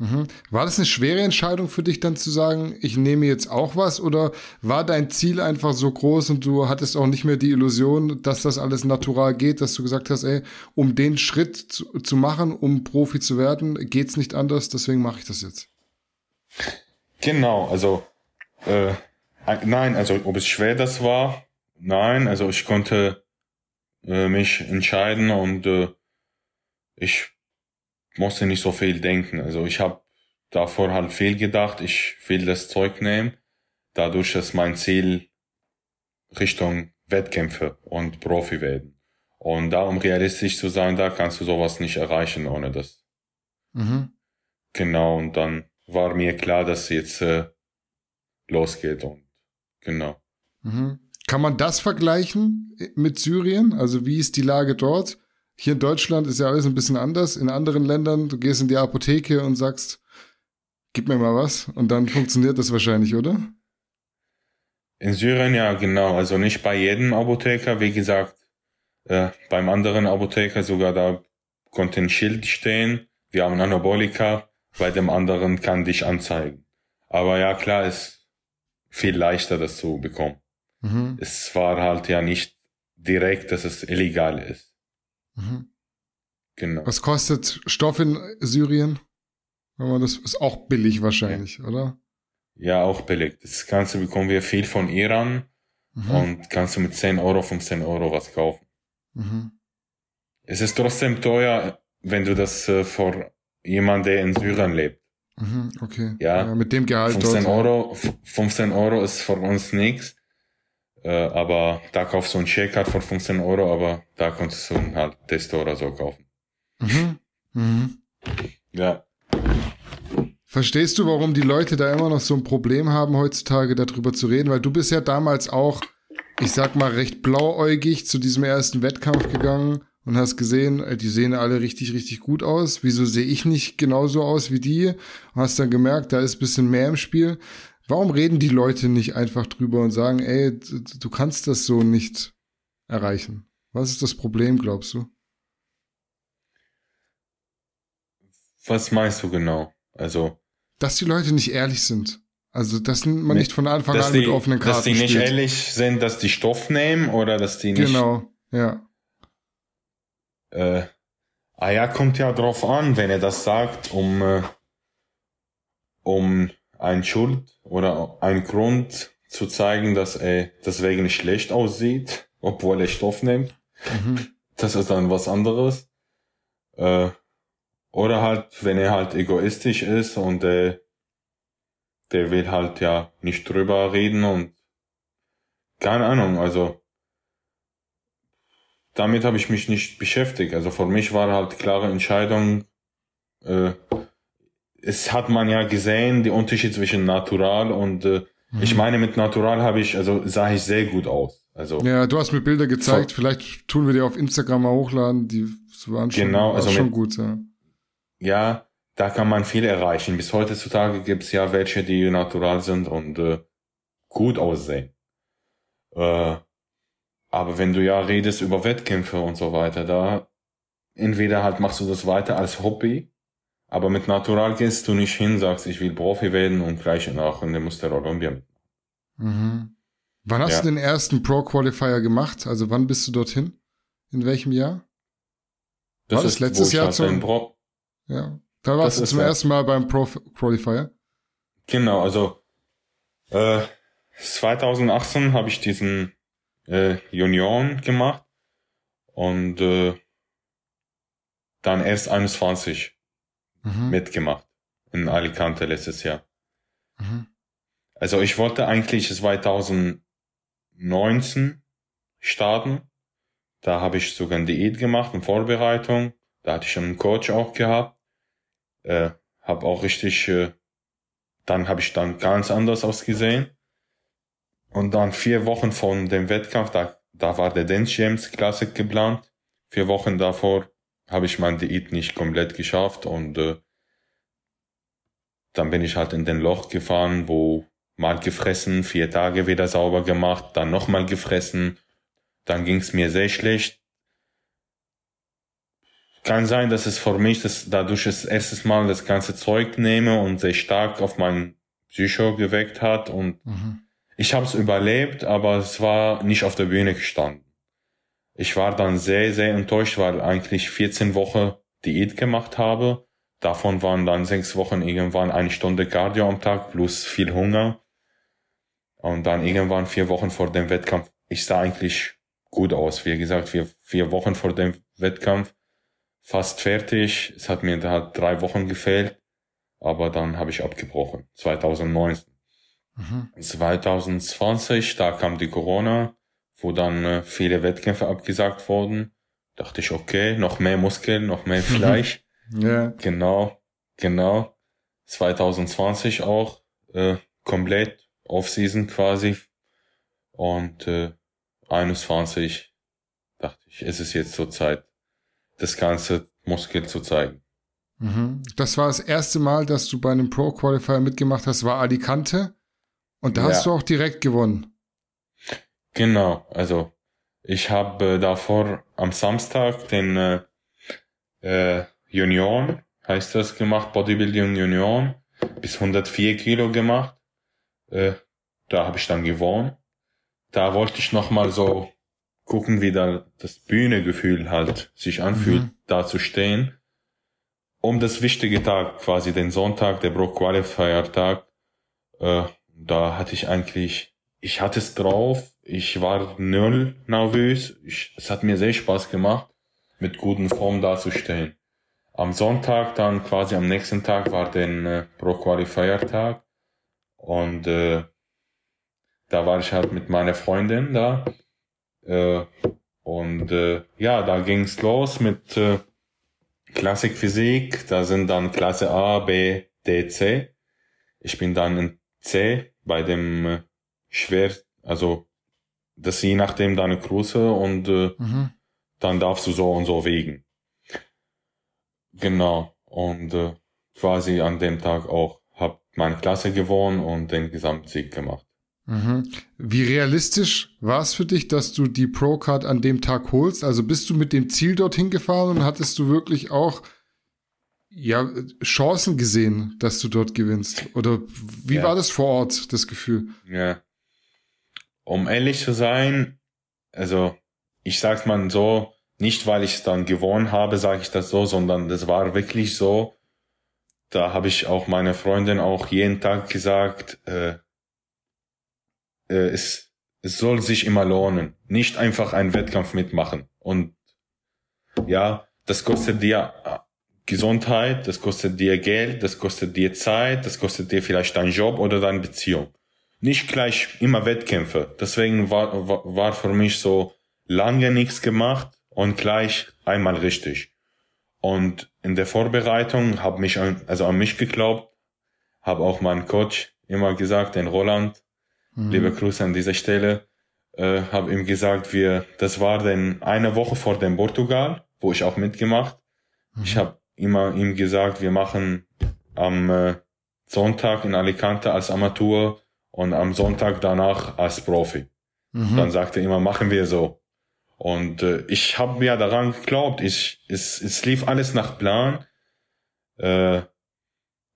Mhm. War das eine schwere Entscheidung für dich dann zu sagen, ich nehme jetzt auch was oder war dein Ziel einfach so groß und du hattest auch nicht mehr die Illusion, dass das alles natural geht, dass du gesagt hast, ey, um den Schritt zu, zu machen, um Profi zu werden, geht's nicht anders, deswegen mache ich das jetzt. Genau, also äh, nein, also ob es schwer das war, nein, also ich konnte äh, mich entscheiden und äh, ich musste nicht so viel denken. Also ich habe davor halt viel gedacht, ich will das Zeug nehmen, dadurch, ist mein Ziel Richtung Wettkämpfe und Profi werden. Und da, um realistisch zu sein, da kannst du sowas nicht erreichen ohne das. Mhm. Genau, und dann war mir klar, dass jetzt äh, losgeht und genau. Mhm. Kann man das vergleichen mit Syrien? Also wie ist die Lage dort? Hier in Deutschland ist ja alles ein bisschen anders. In anderen Ländern, du gehst in die Apotheke und sagst, gib mir mal was und dann funktioniert das wahrscheinlich, oder? In Syrien ja, genau. Also nicht bei jedem Apotheker, wie gesagt. Äh, beim anderen Apotheker sogar da konnte ein Schild stehen. Wir haben Anabolika. Bei dem anderen kann dich anzeigen. Aber ja, klar, ist viel leichter, das zu bekommen. Mhm. Es war halt ja nicht direkt, dass es illegal ist. Mhm. Genau. Was kostet Stoff in Syrien? Das ist auch billig wahrscheinlich, ja. oder? Ja, auch billig. Das Ganze bekommen wir viel von Iran mhm. und kannst du mit 10 Euro, 15 Euro was kaufen. Mhm. Es ist trotzdem teuer, wenn du das äh, vor jemand, der in Syrien lebt. Mhm, okay. Ja? ja, mit dem Gehalt. 15 dort. Euro, 15 Euro ist für uns nichts. Äh, aber da kaufst du ein Sharecard von 15 Euro, aber da konntest du halt Testo oder so kaufen. Mhm. Mhm. Ja. Verstehst du, warum die Leute da immer noch so ein Problem haben, heutzutage darüber zu reden? Weil du bist ja damals auch, ich sag mal, recht blauäugig zu diesem ersten Wettkampf gegangen und hast gesehen, äh, die sehen alle richtig, richtig gut aus. Wieso sehe ich nicht genauso aus wie die? Und hast dann gemerkt, da ist bisschen mehr im Spiel. Warum reden die Leute nicht einfach drüber und sagen, ey, du kannst das so nicht erreichen? Was ist das Problem, glaubst du? Was meinst du genau? Also. Dass die Leute nicht ehrlich sind. Also, dass man nicht von Anfang an die, mit offenen Karten Dass die nicht spielt. ehrlich sind, dass die Stoff nehmen oder dass die nicht. Genau, ja. Äh, ah ja, kommt ja drauf an, wenn er das sagt, um, äh, um ein Schuld oder ein Grund zu zeigen, dass er deswegen schlecht aussieht, obwohl er Stoff nimmt. Mhm. Das ist dann was anderes. Äh, oder halt, wenn er halt egoistisch ist und äh, der will halt ja nicht drüber reden und keine Ahnung, also damit habe ich mich nicht beschäftigt. Also für mich war halt klare Entscheidung, äh, es hat man ja gesehen, die Unterschied zwischen Natural und äh, mhm. ich meine, mit Natural habe ich, also sah ich sehr gut aus. Also ja, du hast mir Bilder gezeigt, so, vielleicht tun wir die auf Instagram mal hochladen, die waren schon, genau, also schon mit, gut. Ja. ja, da kann man viel erreichen. Bis heutzutage gibt's ja welche, die natural sind und äh, gut aussehen. Äh, aber wenn du ja redest über Wettkämpfe und so weiter, da entweder halt machst du das weiter als Hobby aber mit Natural gehst du nicht hin, sagst, ich will Profi werden und gleich nach in der Muster Olympia. Mhm. Wann hast ja. du den ersten Pro-Qualifier gemacht? Also wann bist du dorthin? In welchem Jahr? Das, War das ist, letztes Jahr halt zum Pro Ja. Da warst das du zum ersten Mal beim Pro Qualifier. Genau, also äh, 2018 habe ich diesen äh, Junioren gemacht und äh, dann erst 21 mhm. mitgemacht. In Alicante letztes Jahr. Mhm. Also ich wollte eigentlich 2019 starten. Da habe ich sogar eine Diät gemacht, eine Vorbereitung. Da hatte ich einen Coach auch gehabt. Äh, habe auch richtig, äh, dann habe ich dann ganz anders ausgesehen. Und dann vier Wochen von dem Wettkampf, da, da war der Dance James Classic geplant. Vier Wochen davor habe ich mein Diät nicht komplett geschafft und äh, dann bin ich halt in den Loch gefahren, wo mal gefressen, vier Tage wieder sauber gemacht, dann nochmal gefressen, dann ging's mir sehr schlecht. Kann sein, dass es für mich, dass dadurch das erste Mal das ganze Zeug nehme und sehr stark auf mein Psycho geweckt hat und mhm. ich habe es überlebt, aber es war nicht auf der Bühne gestanden. Ich war dann sehr, sehr enttäuscht, weil eigentlich 14 Wochen Diät gemacht habe. Davon waren dann sechs Wochen irgendwann eine Stunde Cardio am Tag plus viel Hunger. Und dann irgendwann vier Wochen vor dem Wettkampf. Ich sah eigentlich gut aus. Wie gesagt, vier, vier Wochen vor dem Wettkampf fast fertig. Es hat mir da drei Wochen gefehlt. Aber dann habe ich abgebrochen. 2019. Mhm. 2020, da kam die Corona wo dann äh, viele Wettkämpfe abgesagt wurden. Dachte ich, okay, noch mehr Muskeln, noch mehr mhm. Fleisch. ja. Genau, genau. 2020 auch äh, komplett Offseason quasi. Und äh, 21 dachte ich, es ist jetzt zur Zeit, das ganze Muskel zu zeigen. Mhm. Das war das erste Mal, dass du bei einem Pro Qualifier mitgemacht hast, war Alicante. Und da ja. hast du auch direkt gewonnen. Genau, also ich habe äh, davor am Samstag den äh, äh, Union, heißt das, gemacht, Bodybuilding Union, bis 104 Kilo gemacht. Äh, da habe ich dann gewonnen. Da wollte ich nochmal so gucken, wie da das Bühnegefühl halt sich anfühlt, mhm. da zu stehen. Um das wichtige Tag, quasi den Sonntag, der Bro Qualifier Tag, äh, da hatte ich eigentlich, ich hatte es drauf, ich war null nervös. Ich, es hat mir sehr Spaß gemacht, mit guten Form dazustehen. Am Sonntag dann quasi am nächsten Tag war der äh, Pro Qualifier Tag und äh, da war ich halt mit meiner Freundin da äh, und äh, ja, da ging's los mit äh, Klassikphysik. Da sind dann Klasse A, B, D, C. Ich bin dann in C bei dem äh, schwer, also das je nachdem deine Größe und äh, mhm. dann darfst du so und so wiegen. Genau. Und äh, quasi an dem Tag auch hab meine Klasse gewonnen und den Gesamtsieg gemacht. Mhm. Wie realistisch war es für dich, dass du die Pro-Card an dem Tag holst? Also bist du mit dem Ziel dorthin gefahren und hattest du wirklich auch ja, Chancen gesehen, dass du dort gewinnst? Oder wie ja. war das vor Ort, das Gefühl? Ja um ehrlich zu sein, also ich sag's mal so, nicht weil ich es dann gewonnen habe, sage ich das so, sondern das war wirklich so. Da habe ich auch meiner Freundin auch jeden Tag gesagt, äh, äh, es, es soll sich immer lohnen. Nicht einfach einen Wettkampf mitmachen. Und ja, das kostet dir äh, Gesundheit, das kostet dir Geld, das kostet dir Zeit, das kostet dir vielleicht deinen Job oder deine Beziehung nicht gleich immer Wettkämpfe. Deswegen war, war, war für mich so lange nichts gemacht und gleich einmal richtig. Und in der Vorbereitung habe mich an, also an mich geglaubt, habe auch meinen Coach immer gesagt, den Roland, mhm. liebe Grüße an dieser Stelle, äh, habe ihm gesagt, wir, das war denn eine Woche vor dem Portugal, wo ich auch mitgemacht. Mhm. Ich habe immer ihm gesagt, wir machen am äh, Sonntag in Alicante als Amateur und am Sonntag danach als Profi. Mhm. Dann sagte er immer, machen wir so. Und äh, ich habe ja daran geglaubt. Ich, es, es lief alles nach Plan. Äh,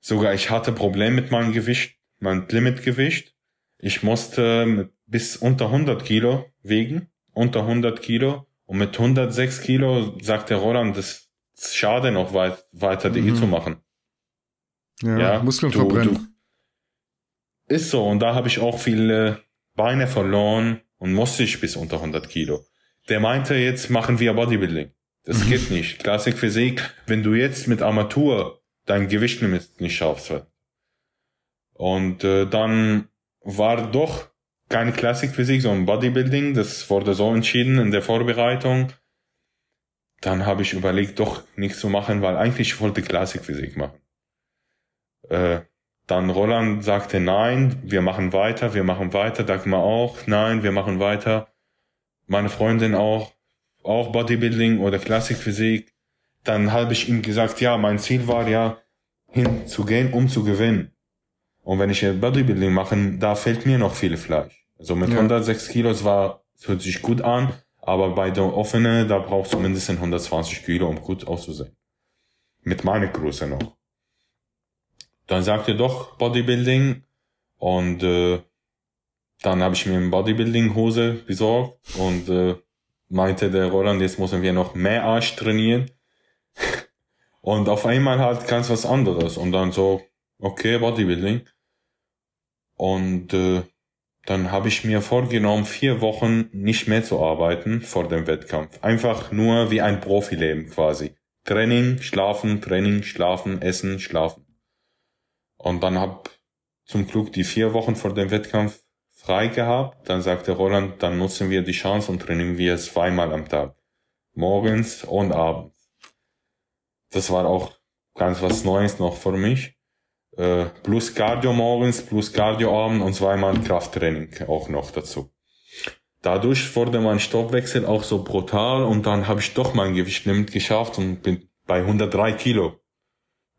sogar ich hatte Probleme mit meinem Gewicht, meinem Limitgewicht. Ich musste mit bis unter 100 Kilo wegen, unter 100 Kilo. Und mit 106 Kilo sagte Roland, das ist schade noch weit, weiter mhm. DE zu machen. Ja, ja Muskeln du, verbrennen. Du, ist so. Und da habe ich auch viele Beine verloren und musste ich bis unter 100 Kilo. Der meinte, jetzt machen wir Bodybuilding. Das geht nicht. Klassik Physik, wenn du jetzt mit Armatur dein Gewicht nicht schaffst. Und äh, dann war doch keine Klassikphysik, sondern Bodybuilding. Das wurde so entschieden in der Vorbereitung. Dann habe ich überlegt, doch nichts zu machen, weil eigentlich wollte Klassikphysik machen. Äh, dann Roland sagte nein, wir machen weiter, wir machen weiter. Dagmar auch, nein, wir machen weiter. Meine Freundin auch, auch Bodybuilding oder Klassikphysik. Dann habe ich ihm gesagt, ja, mein Ziel war ja, hinzugehen, um zu gewinnen. Und wenn ich Bodybuilding machen, da fehlt mir noch viel Fleisch. Also mit ja. 106 Kilos war, hört sich gut an, aber bei der offenen, da brauchst du mindestens 120 Kilo, um gut auszusehen. Mit meiner Größe noch dann sagt er doch Bodybuilding und äh, dann habe ich mir eine Bodybuilding-Hose besorgt und äh, meinte der Roland, jetzt müssen wir noch mehr Arsch trainieren. und auf einmal halt ganz was anderes und dann so, okay, Bodybuilding. Und äh, dann habe ich mir vorgenommen, vier Wochen nicht mehr zu arbeiten vor dem Wettkampf. Einfach nur wie ein Profileben quasi. Training, schlafen, Training, schlafen, essen, schlafen. Und dann habe zum Glück die vier Wochen vor dem Wettkampf frei gehabt. Dann sagte Roland, dann nutzen wir die Chance und trainieren wir zweimal am Tag. Morgens und abends. Das war auch ganz was Neues noch für mich. Äh, plus Cardio morgens, plus Cardio abends und zweimal Krafttraining auch noch dazu. Dadurch wurde mein Stoffwechsel auch so brutal und dann habe ich doch mein Gewicht geschafft und bin bei 103 Kilo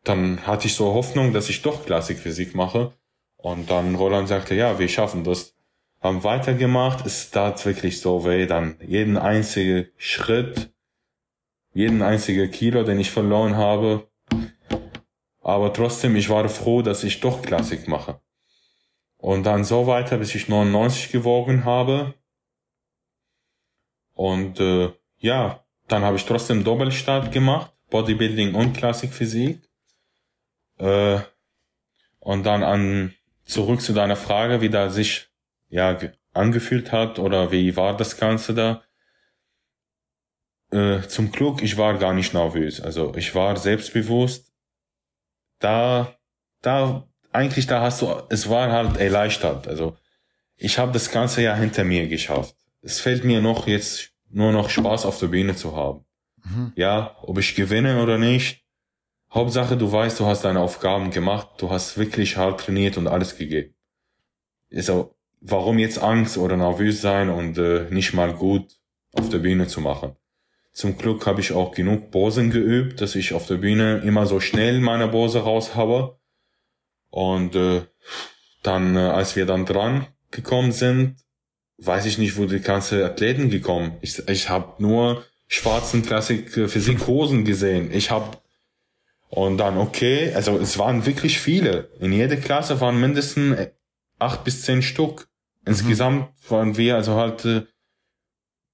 dann hatte ich so Hoffnung, dass ich doch Klassikphysik mache. Und dann Roland sagte, ja, wir schaffen das. Haben weitergemacht. Es tat wirklich so weh. Dann jeden einzigen Schritt, jeden einzigen Kilo, den ich verloren habe. Aber trotzdem, ich war froh, dass ich doch Klassik mache. Und dann so weiter, bis ich 99 gewogen habe. Und äh, ja, dann habe ich trotzdem Doppelstart gemacht, Bodybuilding und Klassikphysik. Äh, und dann an zurück zu deiner Frage, wie da sich ja angefühlt hat oder wie war das Ganze da. Äh, zum Glück, ich war gar nicht nervös. Also ich war selbstbewusst. Da, da, eigentlich da hast du, es war halt erleichtert. Also ich habe das ganze ja hinter mir geschafft. Es fällt mir noch jetzt nur noch Spaß auf der Bühne zu haben. Mhm. Ja, ob ich gewinne oder nicht, Hauptsache, du weißt, du hast deine Aufgaben gemacht, du hast wirklich hart trainiert und alles gegeben. Also, warum jetzt Angst oder nervös sein und äh, nicht mal gut auf der Bühne zu machen? Zum Glück habe ich auch genug Bosen geübt, dass ich auf der Bühne immer so schnell meine Bose raus habe. Und äh, dann, äh, als wir dann dran gekommen sind, weiß ich nicht, wo die ganze Athleten gekommen. Ich, ich habe nur schwarzen klassik äh, physik hosen gesehen. Ich habe und dann, okay, also es waren wirklich viele. In jeder Klasse waren mindestens acht bis zehn Stück. Insgesamt waren wir also halt äh,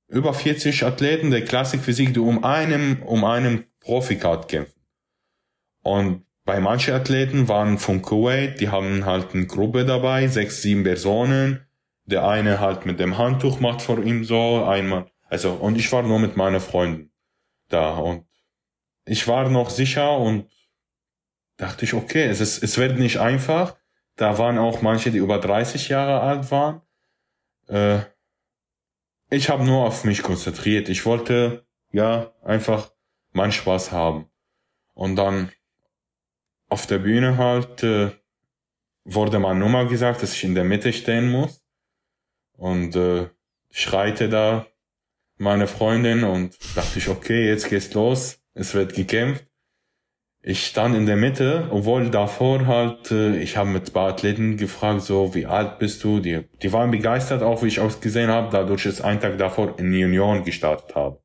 über 40 Athleten der Klassikphysik, die um einen, um einen Profikart kämpfen. Und bei manchen Athleten waren von Kuwait, die haben halt eine Gruppe dabei, sechs, sieben Personen. Der eine halt mit dem Handtuch macht vor ihm so, einmal. Also, und ich war nur mit meinen Freunden da. Und ich war noch sicher und dachte ich, okay, es, ist, es wird nicht einfach. Da waren auch manche, die über 30 Jahre alt waren. Äh, ich habe nur auf mich konzentriert. Ich wollte ja einfach meinen Spaß haben. Und dann auf der Bühne halt äh, wurde meine Nummer gesagt, dass ich in der Mitte stehen muss. Und äh, schreite da meine Freundin und dachte ich, okay, jetzt geht's los es wird gekämpft. Ich stand in der Mitte, obwohl davor halt, äh, ich habe mit ein paar Athleten gefragt, so, wie alt bist du? Die, die waren begeistert, auch wie ich ausgesehen habe, dadurch ist ein Tag davor in Union gestartet habe.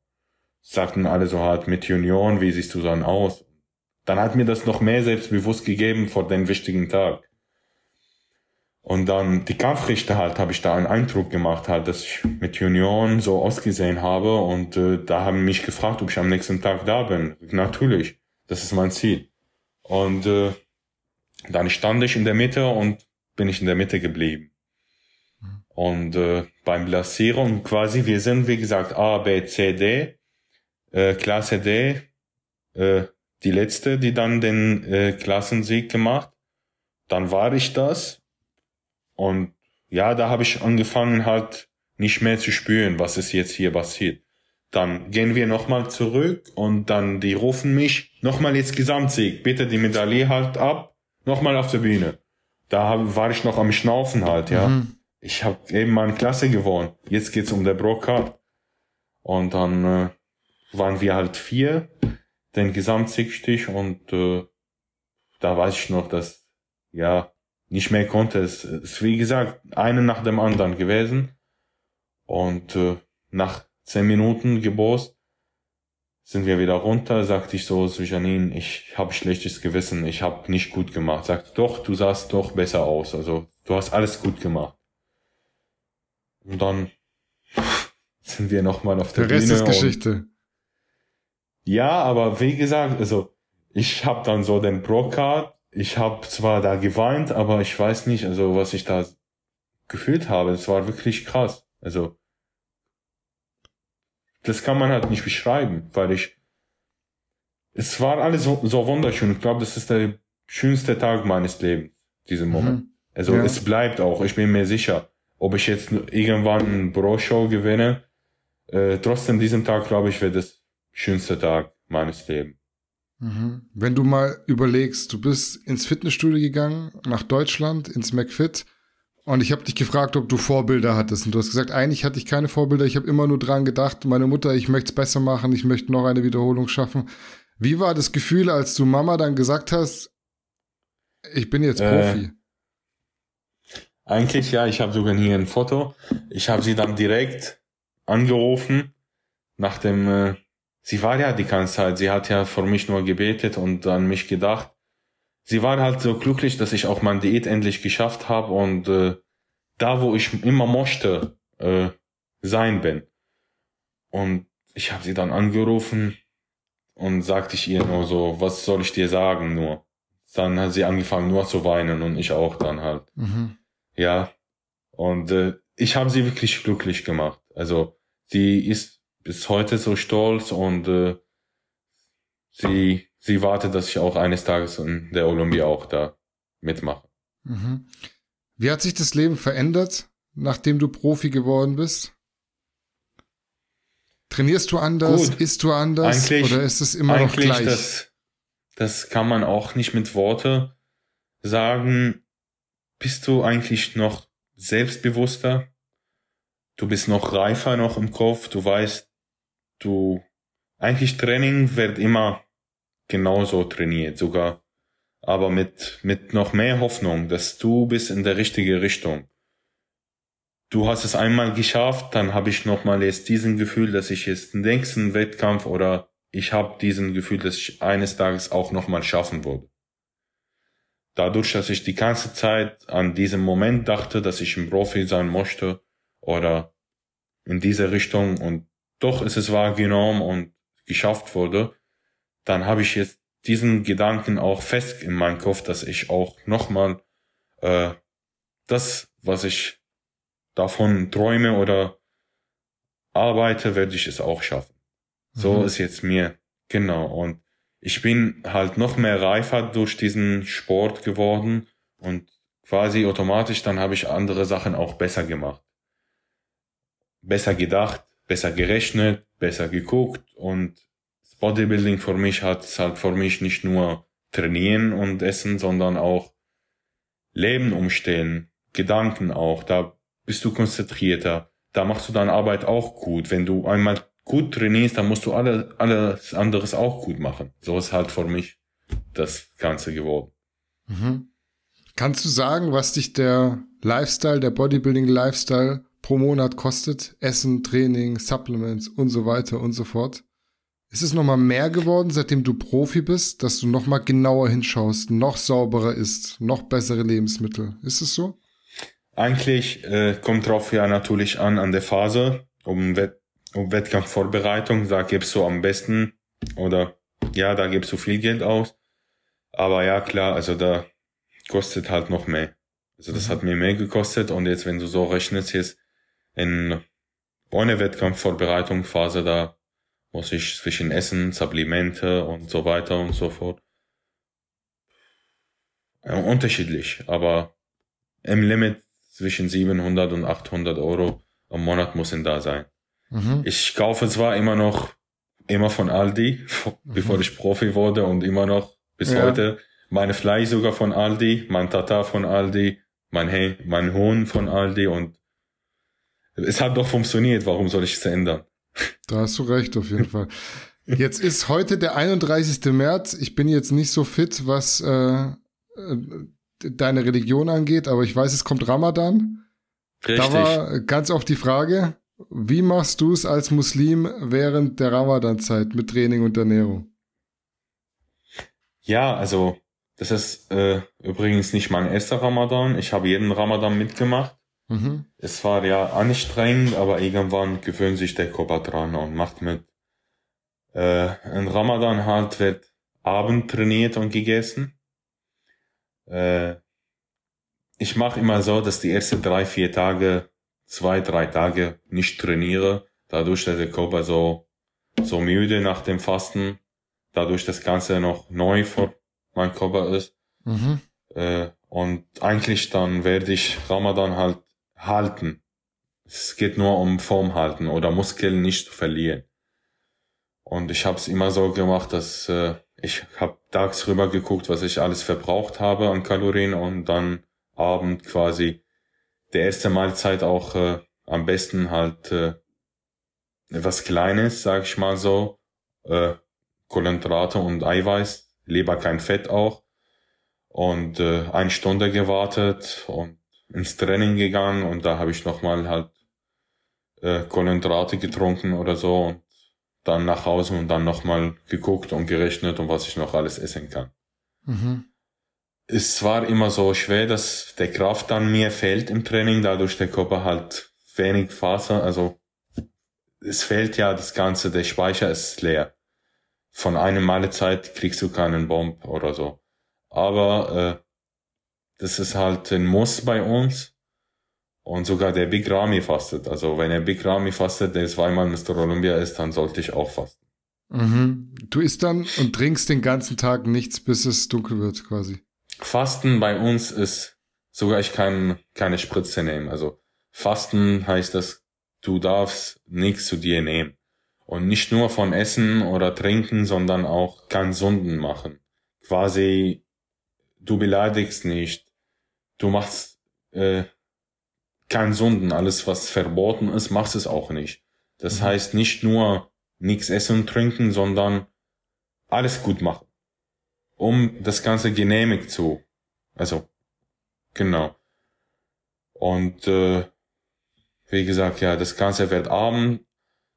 Sagten alle so halt, mit Union, wie siehst du dann aus? Dann hat mir das noch mehr Selbstbewusst gegeben vor dem wichtigen Tag. Und dann die Kampfrichter halt, habe ich da einen Eindruck gemacht, halt, dass ich mit Union so ausgesehen habe und äh, da haben mich gefragt, ob ich am nächsten Tag da bin. Natürlich, das ist mein Ziel. Und äh, dann stand ich in der Mitte und bin ich in der Mitte geblieben. Und äh, beim Blasieren quasi, wir sind wie gesagt A, B, C, D, äh, Klasse D, äh, die letzte, die dann den äh, Klassensieg gemacht. Dann war ich das und ja, da habe ich angefangen halt nicht mehr zu spüren, was ist jetzt hier passiert. Dann gehen wir nochmal zurück und dann die rufen mich, nochmal jetzt Gesamtsieg, bitte die Medaille halt ab, nochmal auf der Bühne. Da war ich noch am Schnaufen halt, ja. Mhm. Ich habe eben meine Klasse gewonnen. Jetzt geht's um der Broker. Und dann äh, waren wir halt vier, den Gesamtsiegstich und äh, da weiß ich noch, dass ja nicht mehr konnte. Es ist, wie gesagt, eine nach dem anderen gewesen. Und äh, nach zehn Minuten geborst sind wir wieder runter, sagte ich so zu Janine, ich habe schlechtes Gewissen, ich habe nicht gut gemacht. Sagt, doch, du sahst doch besser aus, also du hast alles gut gemacht. Und dann sind wir nochmal auf der, der Rest Bühne. ist Geschichte. Ja, aber wie gesagt, also ich habe dann so den Procard ich habe zwar da geweint, aber ich weiß nicht, also was ich da gefühlt habe. Es war wirklich krass. Also das kann man halt nicht beschreiben, weil ich es war alles so, so wunderschön. Ich glaube, das ist der schönste Tag meines Lebens, diesen Moment. Mhm. Also ja. es bleibt auch, ich bin mir sicher. Ob ich jetzt irgendwann ein Bro-Show gewinne, äh, trotzdem diesen Tag, glaube ich, wird das schönste Tag meines Lebens. Mhm. Wenn du mal überlegst, du bist ins Fitnessstudio gegangen, nach Deutschland, ins McFit, und ich habe dich gefragt, ob du Vorbilder hattest. Und du hast gesagt, eigentlich hatte ich keine Vorbilder, ich habe immer nur dran gedacht, meine Mutter, ich möchte es besser machen, ich möchte noch eine Wiederholung schaffen. Wie war das Gefühl, als du Mama dann gesagt hast, ich bin jetzt äh, Profi? Äh, eigentlich ja, ich habe sogar hier ein Foto. Ich habe sie dann direkt angerufen nach dem äh, sie war ja die ganze Zeit, sie hat ja vor mich nur gebetet und an mich gedacht. Sie war halt so glücklich, dass ich auch mein Diät endlich geschafft habe und äh, da, wo ich immer mochte, äh, sein bin. Und ich habe sie dann angerufen und sagte ich ihr nur so, was soll ich dir sagen nur? Dann hat sie angefangen nur zu weinen und ich auch dann halt. Mhm. Ja. Und äh, ich habe sie wirklich glücklich gemacht. Also sie ist bis heute so stolz und äh, sie, sie wartet, dass ich auch eines Tages in der Olympia auch da mitmache. Mhm. Wie hat sich das Leben verändert, nachdem du Profi geworden bist? Trainierst du anders? Gut. Isst du anders? Eigentlich, oder ist es immer noch gleich? Das, das kann man auch nicht mit Worte sagen. Bist du eigentlich noch selbstbewusster? Du bist noch reifer noch im Kopf. Du weißt, du eigentlich Training wird immer genauso trainiert, sogar, aber mit, mit noch mehr Hoffnung, dass du bist in der richtigen Richtung. Du hast es einmal geschafft, dann habe ich nochmal jetzt diesen Gefühl, dass ich jetzt den nächsten Wettkampf oder ich habe diesen Gefühl, dass ich eines Tages auch nochmal schaffen würde. Dadurch, dass ich die ganze Zeit an diesem Moment dachte, dass ich ein Profi sein möchte oder in diese Richtung und doch ist es wahrgenommen und geschafft wurde, dann habe ich jetzt diesen Gedanken auch fest in meinem Kopf, dass ich auch nochmal äh, das, was ich davon träume oder arbeite, werde ich es auch schaffen. So mhm. ist jetzt mir genau und ich bin halt noch mehr reifer durch diesen Sport geworden und quasi automatisch dann habe ich andere Sachen auch besser gemacht, besser gedacht besser gerechnet, besser geguckt und Bodybuilding für mich hat halt für mich nicht nur trainieren und essen, sondern auch Leben umstellen, Gedanken auch, da bist du konzentrierter, da machst du deine Arbeit auch gut. Wenn du einmal gut trainierst, dann musst du alle, alles anderes auch gut machen. So ist halt für mich das Ganze geworden. Mhm. Kannst du sagen, was dich der Lifestyle, der Bodybuilding-Lifestyle pro Monat kostet. Essen, Training, Supplements und so weiter und so fort. Ist es nochmal mehr geworden, seitdem du Profi bist, dass du nochmal genauer hinschaust, noch sauberer isst, noch bessere Lebensmittel? Ist es so? Eigentlich äh, kommt drauf ja natürlich an, an der Phase, um, Wett um Wettkampfvorbereitung, da gibst du am besten oder ja, da gibst du viel Geld aus. Aber ja, klar, also da kostet halt noch mehr. Also das mhm. hat mir mehr gekostet und jetzt, wenn du so rechnest, jetzt in ohne Wettkampfvorbereitung Phase da muss ich zwischen Essen, Supplemente und so weiter und so fort. Unterschiedlich, aber im Limit zwischen 700 und 800 Euro im Monat muss müssen da sein. Mhm. Ich kaufe zwar immer noch, immer von Aldi, mhm. bevor ich Profi wurde und immer noch bis ja. heute meine Fleisch sogar von Aldi, mein Tata von Aldi, mein, He mein Huhn von Aldi und es hat doch funktioniert, warum soll ich es ändern? Da hast du recht, auf jeden Fall. Jetzt ist heute der 31. März. Ich bin jetzt nicht so fit, was äh, äh, deine Religion angeht, aber ich weiß, es kommt Ramadan. Richtig. Da war ganz oft die Frage, wie machst du es als Muslim während der Ramadan-Zeit mit Training und Ernährung? Ja, also das ist äh, übrigens nicht mein erster Ramadan. Ich habe jeden Ramadan mitgemacht. Mhm. Es war ja anstrengend, aber irgendwann gewöhnt sich der Körper dran und macht mit. Äh, in Ramadan halt wird Abend trainiert und gegessen. Äh, ich mache immer so, dass die ersten drei, vier Tage, zwei, drei Tage nicht trainiere. Dadurch, dass der Körper so, so müde nach dem Fasten, dadurch das Ganze noch neu vor meinem Körper ist. Mhm. Äh, und eigentlich dann werde ich Ramadan halt halten. Es geht nur um Form halten oder Muskeln nicht zu verlieren. Und ich habe es immer so gemacht, dass äh, ich habe tags rüber geguckt, was ich alles verbraucht habe an Kalorien und dann Abend quasi der erste Mahlzeit auch äh, am besten halt äh, was Kleines, sag ich mal so, äh, Kohlenhydrate und Eiweiß, Leber kein Fett auch und äh, eine Stunde gewartet und ins Training gegangen und da habe ich nochmal halt äh, Kohlenhydrate getrunken oder so und dann nach Hause und dann nochmal geguckt und gerechnet und was ich noch alles essen kann. Mhm. Es war immer so schwer, dass der Kraft dann mir fehlt im Training, dadurch der Körper halt wenig Faser, also es fehlt ja das Ganze, der Speicher ist leer. Von einem Mahlezeit kriegst du keinen Bomb oder so. Aber äh, das ist halt ein Muss bei uns. Und sogar der Big Rami fastet. Also wenn der Big Rami fastet, der zweimal Mr. Olympia ist, dann sollte ich auch fasten. Mhm. Du isst dann und trinkst den ganzen Tag nichts, bis es dunkel wird, quasi. Fasten bei uns ist sogar ich kann keine Spritze nehmen. Also Fasten heißt dass du darfst nichts zu dir nehmen. Und nicht nur von Essen oder Trinken, sondern auch gesunden machen. Quasi du beleidigst nicht, du machst äh, kein Sünden, alles was verboten ist, machst es auch nicht. Das mhm. heißt nicht nur nichts essen und trinken, sondern alles gut machen, um das Ganze genehmigt zu, also genau. Und äh, wie gesagt, ja, das Ganze wird abend.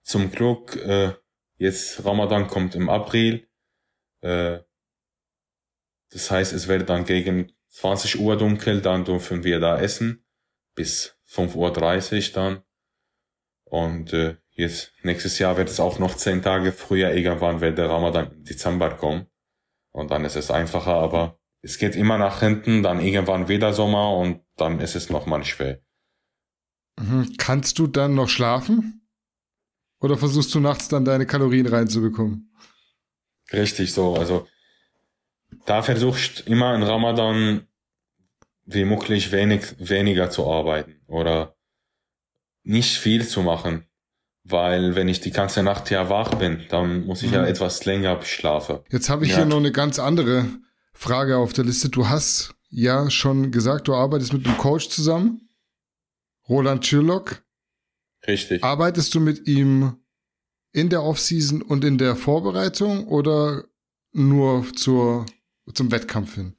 Zum Glück, äh, jetzt Ramadan kommt im April. Äh, das heißt, es wird dann gegen 20 Uhr dunkel, dann dürfen wir da essen bis 5.30 Uhr dann. Und äh, jetzt nächstes Jahr wird es auch noch zehn Tage früher, irgendwann wird der Ramadan im Dezember kommen. Und dann ist es einfacher, aber es geht immer nach hinten, dann irgendwann wieder Sommer und dann ist es nochmal schwer. Mhm. Kannst du dann noch schlafen? Oder versuchst du nachts dann deine Kalorien reinzubekommen? Richtig so, also da versuchst du immer in Ramadan wie möglich wenig, weniger zu arbeiten oder nicht viel zu machen. Weil wenn ich die ganze Nacht ja wach bin, dann muss ich mhm. ja etwas länger schlafen. Jetzt habe ich ja. hier noch eine ganz andere Frage auf der Liste. Du hast ja schon gesagt, du arbeitest mit einem Coach zusammen, Roland Schirlock. Richtig. Arbeitest du mit ihm in der Offseason und in der Vorbereitung oder nur zur zum Wettkampf hin?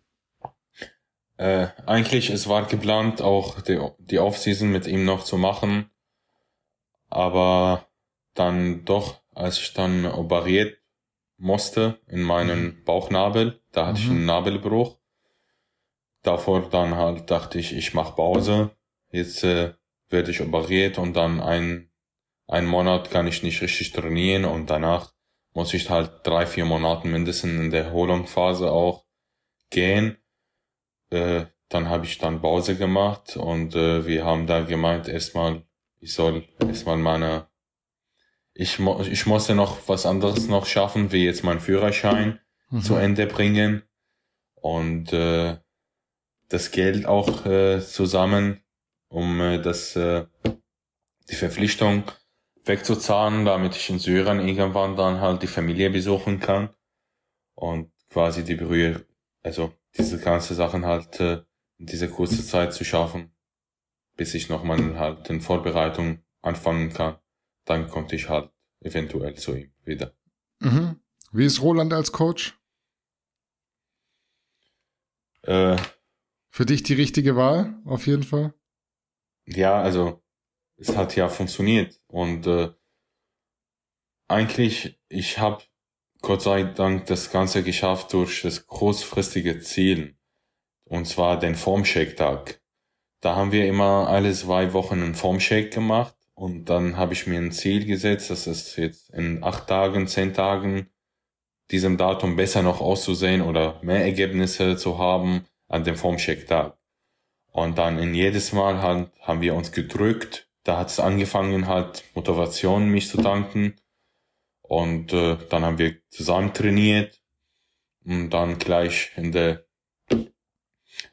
Äh, eigentlich, es war geplant, auch die, die Offseason mit ihm noch zu machen. Aber dann doch, als ich dann operiert musste in meinen mhm. Bauchnabel, da hatte mhm. ich einen Nabelbruch. Davor dann halt dachte ich, ich mache Pause. Jetzt äh, werde ich operiert und dann ein, ein Monat kann ich nicht richtig trainieren und danach muss ich halt drei, vier Monate mindestens in der Erholungsphase auch gehen. Äh, dann habe ich dann Pause gemacht und äh, wir haben da gemeint, erstmal, ich soll erstmal meine, ich, mo ich musste noch was anderes noch schaffen, wie jetzt meinen Führerschein mhm. zu Ende bringen und äh, das Geld auch äh, zusammen, um äh, das, äh, die Verpflichtung wegzuzahlen, damit ich in Syrien irgendwann dann halt die Familie besuchen kann und quasi die Brühe, also diese ganze Sachen halt äh, in dieser kurzen Zeit zu schaffen, bis ich nochmal halt in Vorbereitung anfangen kann, dann konnte ich halt eventuell zu ihm wieder. Mhm. Wie ist Roland als Coach? Äh, Für dich die richtige Wahl, auf jeden Fall? Ja, also es hat ja funktioniert. Und äh, eigentlich, ich habe Gott sei Dank das Ganze geschafft durch das kurzfristige Ziel. Und zwar den Formcheck-Tag. Da haben wir immer alle zwei Wochen einen Formcheck gemacht. Und dann habe ich mir ein Ziel gesetzt, dass es jetzt in acht Tagen, zehn Tagen diesem Datum besser noch auszusehen oder mehr Ergebnisse zu haben an dem Formcheck-Tag. Und dann in jedes Mal haben, haben wir uns gedrückt da hat es angefangen, halt Motivation mich zu tanken. Und äh, dann haben wir zusammen trainiert und dann gleich in der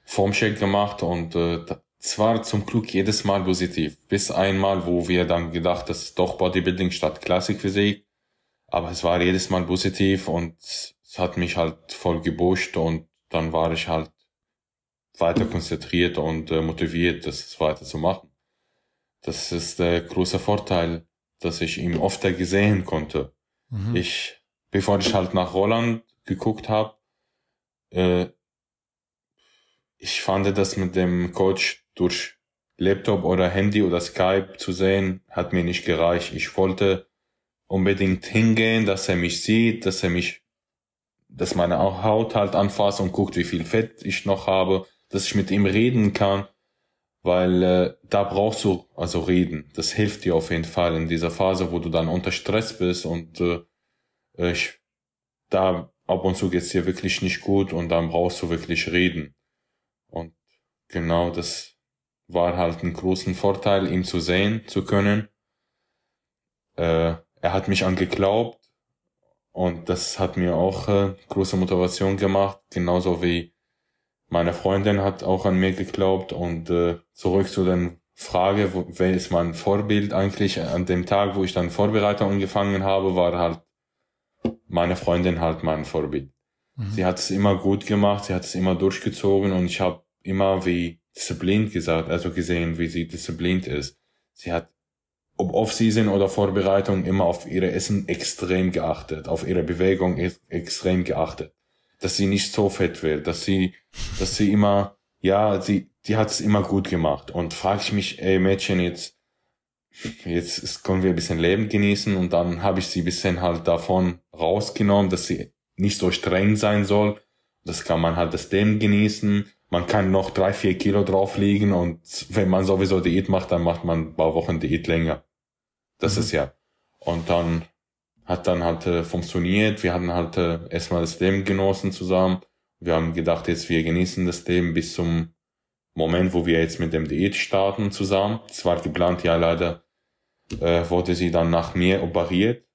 Formcheck gemacht und äh, zwar zum Glück jedes Mal positiv, bis einmal, wo wir dann gedacht, das ist doch Bodybuilding statt Klassikphysik, aber es war jedes Mal positiv und es hat mich halt voll gebuscht und dann war ich halt weiter konzentriert und äh, motiviert, das weiter zu machen. Das ist der große Vorteil, dass ich ihn öfter gesehen konnte. Mhm. Ich, bevor ich halt nach Holland geguckt habe, äh, ich fand das mit dem Coach durch Laptop oder Handy oder Skype zu sehen, hat mir nicht gereicht. Ich wollte unbedingt hingehen, dass er mich sieht, dass er mich, dass meine Haut halt anfasst und guckt, wie viel Fett ich noch habe, dass ich mit ihm reden kann weil äh, da brauchst du also reden. Das hilft dir auf jeden Fall in dieser Phase, wo du dann unter Stress bist und äh, äh, ich, da ab und zu geht's dir wirklich nicht gut und dann brauchst du wirklich reden. Und genau das war halt ein großen Vorteil, ihn zu sehen zu können. Äh, er hat mich angeglaubt und das hat mir auch äh, große Motivation gemacht, genauso wie meine Freundin hat auch an mir geglaubt und äh, zurück zu den Frage, wo, wer ist mein Vorbild eigentlich? An dem Tag, wo ich dann Vorbereitung angefangen habe, war halt meine Freundin halt mein Vorbild. Mhm. Sie hat es immer gut gemacht, sie hat es immer durchgezogen und ich habe immer wie diszipliniert gesagt, also gesehen, wie sie diszipliniert ist. Sie hat ob Off-Season oder Vorbereitung immer auf ihre Essen extrem geachtet, auf ihre Bewegung e-, extrem geachtet dass sie nicht so fett wird, dass sie, dass sie immer, ja, sie, die hat es immer gut gemacht. Und frage ich mich, ey Mädchen, jetzt, jetzt können wir ein bisschen Leben genießen und dann habe ich sie ein bisschen halt davon rausgenommen, dass sie nicht so streng sein soll. Das kann man halt das Leben genießen. Man kann noch drei, vier Kilo drauflegen und wenn man sowieso Diät macht, dann macht man ein paar Wochen Diät länger. Das mhm. ist ja. Und dann hat dann halt äh, funktioniert. Wir hatten halt äh, erstmal das Leben genossen zusammen. Wir haben gedacht, jetzt wir genießen das Leben bis zum Moment, wo wir jetzt mit dem Diät starten zusammen. Es war geplant, ja leider äh, wurde sie dann nach mir operiert.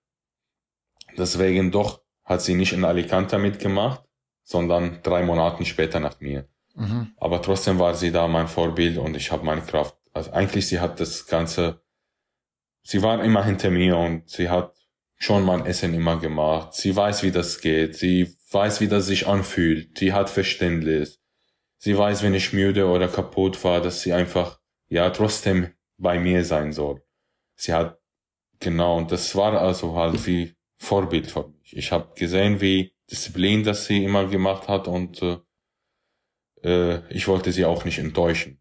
Deswegen doch hat sie nicht in Alicante mitgemacht, sondern drei Monaten später nach mir. Mhm. Aber trotzdem war sie da mein Vorbild und ich habe meine Kraft. Also eigentlich sie hat das Ganze, sie war immer hinter mir und sie hat schon mein Essen immer gemacht. Sie weiß, wie das geht. Sie weiß, wie das sich anfühlt. Sie hat Verständnis. Sie weiß, wenn ich müde oder kaputt war, dass sie einfach, ja, trotzdem bei mir sein soll. Sie hat, genau, und das war also halt wie Vorbild für mich. Ich habe gesehen, wie Disziplin, das sie immer gemacht hat und äh, äh, ich wollte sie auch nicht enttäuschen.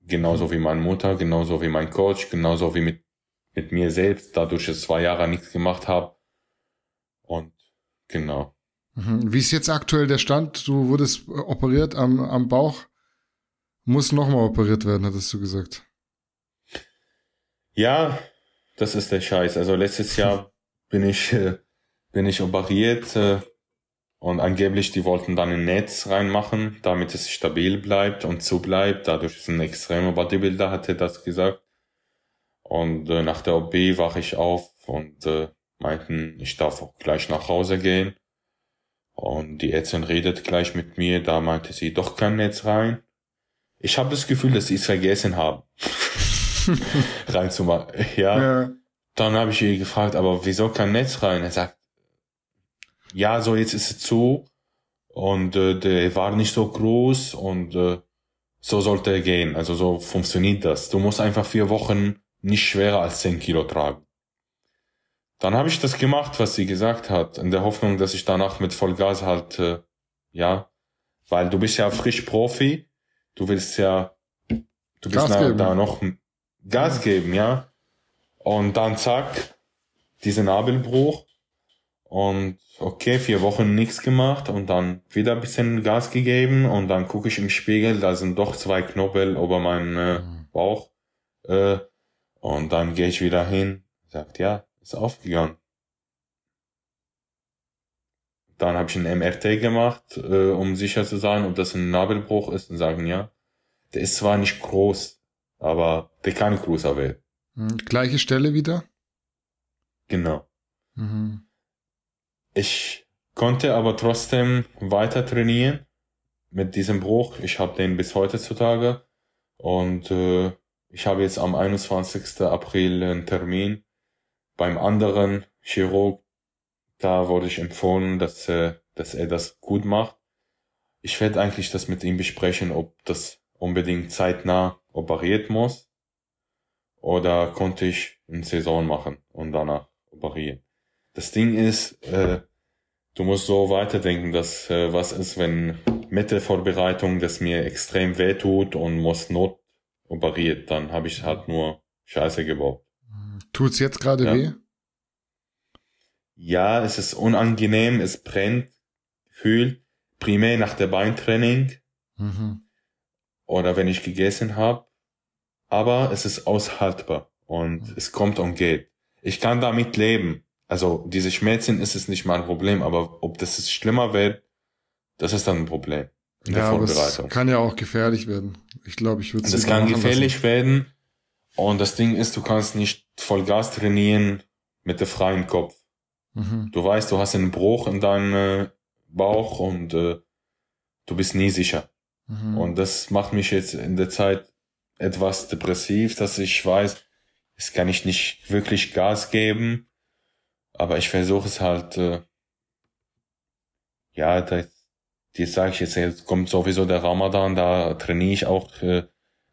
Genauso wie meine Mutter, genauso wie mein Coach, genauso wie mit mit mir selbst, dadurch, dass ich zwei Jahre nichts gemacht habe. Und genau. Mhm. Wie ist jetzt aktuell der Stand? Du wurdest äh, operiert am, am Bauch, muss nochmal operiert werden, hattest du gesagt. Ja, das ist der Scheiß. Also letztes Jahr bin ich, äh, bin ich operiert äh, und angeblich die wollten dann ein Netz reinmachen, damit es stabil bleibt und zu bleibt. Dadurch ist ein extremer Bodybuilder, hatte das gesagt. Und äh, nach der OP wache ich auf und äh, meinten, ich darf auch gleich nach Hause gehen. Und die Ärztin redet gleich mit mir, da meinte sie, doch kann jetzt rein. Ich habe das Gefühl, dass sie es vergessen haben, reinzumachen. Ja. ja. Dann habe ich ihr gefragt, aber wieso kein Netz rein? Er sagt, ja, so jetzt ist es zu und äh, der war nicht so groß und äh, so sollte er gehen. Also so funktioniert das. Du musst einfach vier Wochen nicht schwerer als 10 Kilo tragen. Dann habe ich das gemacht, was sie gesagt hat, in der Hoffnung, dass ich danach mit Vollgas halt, ja, weil du bist ja frisch Profi, du willst ja, du bist na, da noch Gas geben, ja. Und dann zack, diese Nabelbruch und okay, vier Wochen nichts gemacht und dann wieder ein bisschen Gas gegeben und dann gucke ich im Spiegel, da sind doch zwei Knubbel über meinen äh, mhm. Bauch. Äh, und dann gehe ich wieder hin, sagt, ja, ist aufgegangen. Dann habe ich einen MRT gemacht, äh, um sicher zu sein, ob das ein Nabelbruch ist und sagen, ja, der ist zwar nicht groß, aber der kann größer werden. Hm, gleiche Stelle wieder? Genau. Mhm. Ich konnte aber trotzdem weiter trainieren mit diesem Bruch. Ich habe den bis heute zutage und äh, ich habe jetzt am 21. April einen Termin beim anderen Chirurg. Da wurde ich empfohlen, dass, äh, dass er das gut macht. Ich werde eigentlich das mit ihm besprechen, ob das unbedingt zeitnah operiert muss oder konnte ich eine Saison machen und danach operieren. Das Ding ist, äh, du musst so weiterdenken, dass äh, was ist, wenn Mittelvorbereitung, das mir extrem weh tut und muss Not operiert. Dann habe ich halt nur Scheiße gebaut. Tut's jetzt gerade ja. weh? Ja, es ist unangenehm, es brennt, fühlt, primär nach der Beintraining mhm. oder wenn ich gegessen habe. Aber es ist aushaltbar und mhm. es kommt und geht. Ich kann damit leben. Also diese Schmerzen ist es nicht mein Problem, aber ob das jetzt schlimmer wird, das ist dann ein Problem in der ja, Vorbereitung. Das kann ja auch gefährlich werden. Ich glaube, ich würde es Das kann gefährlich lassen. werden. Und das Ding ist, du kannst nicht Vollgas trainieren mit dem freien Kopf. Mhm. Du weißt, du hast einen Bruch in deinem äh, Bauch und äh, du bist nie sicher. Mhm. Und das macht mich jetzt in der Zeit etwas depressiv, dass ich weiß, es kann ich nicht wirklich Gas geben, aber ich versuche es halt, äh, ja, das, die sage ich jetzt, jetzt kommt sowieso der Ramadan, da trainiere ich auch äh,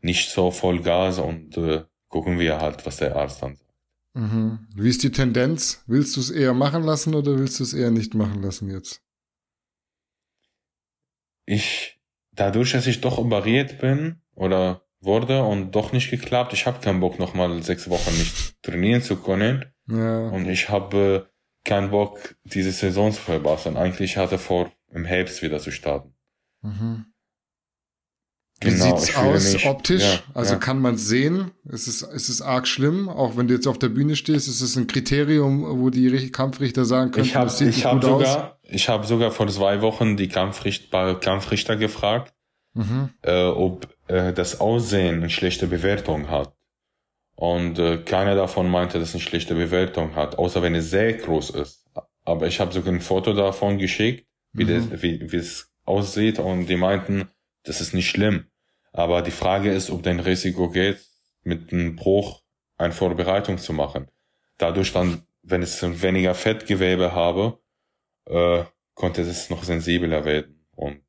nicht so voll Gas und äh, gucken wir halt, was der Arzt dann sagt. Mhm. Wie ist die Tendenz? Willst du es eher machen lassen oder willst du es eher nicht machen lassen jetzt? Ich, dadurch, dass ich doch operiert bin oder wurde und doch nicht geklappt, ich habe keinen Bock nochmal sechs Wochen nicht trainieren zu können. Ja. Und ich habe äh, keinen Bock, diese Saison zu verpassen. Eigentlich hatte vor im Herbst wieder zu starten. Mhm. Wie genau, sieht's aus nicht, optisch? Ja, also ja. kann man sehen? Ist es, ist arg schlimm? Auch wenn du jetzt auf der Bühne stehst, ist es ein Kriterium, wo die Kampfrichter sagen können, ich hab, das sieht ich hab sogar, aus? Ich habe sogar vor zwei Wochen die Kampfricht, Kampfrichter gefragt, mhm. äh, ob äh, das Aussehen eine schlechte Bewertung hat. Und äh, keiner davon meinte, dass es eine schlechte Bewertung hat, außer wenn es sehr groß ist. Aber ich habe sogar ein Foto davon geschickt wie, mhm. das, wie, wie es aussieht. Und die meinten, das ist nicht schlimm. Aber die Frage ist, ob dein Risiko geht, mit einem Bruch eine Vorbereitung zu machen. Dadurch dann, wenn es weniger Fettgewebe habe, äh, konnte es noch sensibler werden und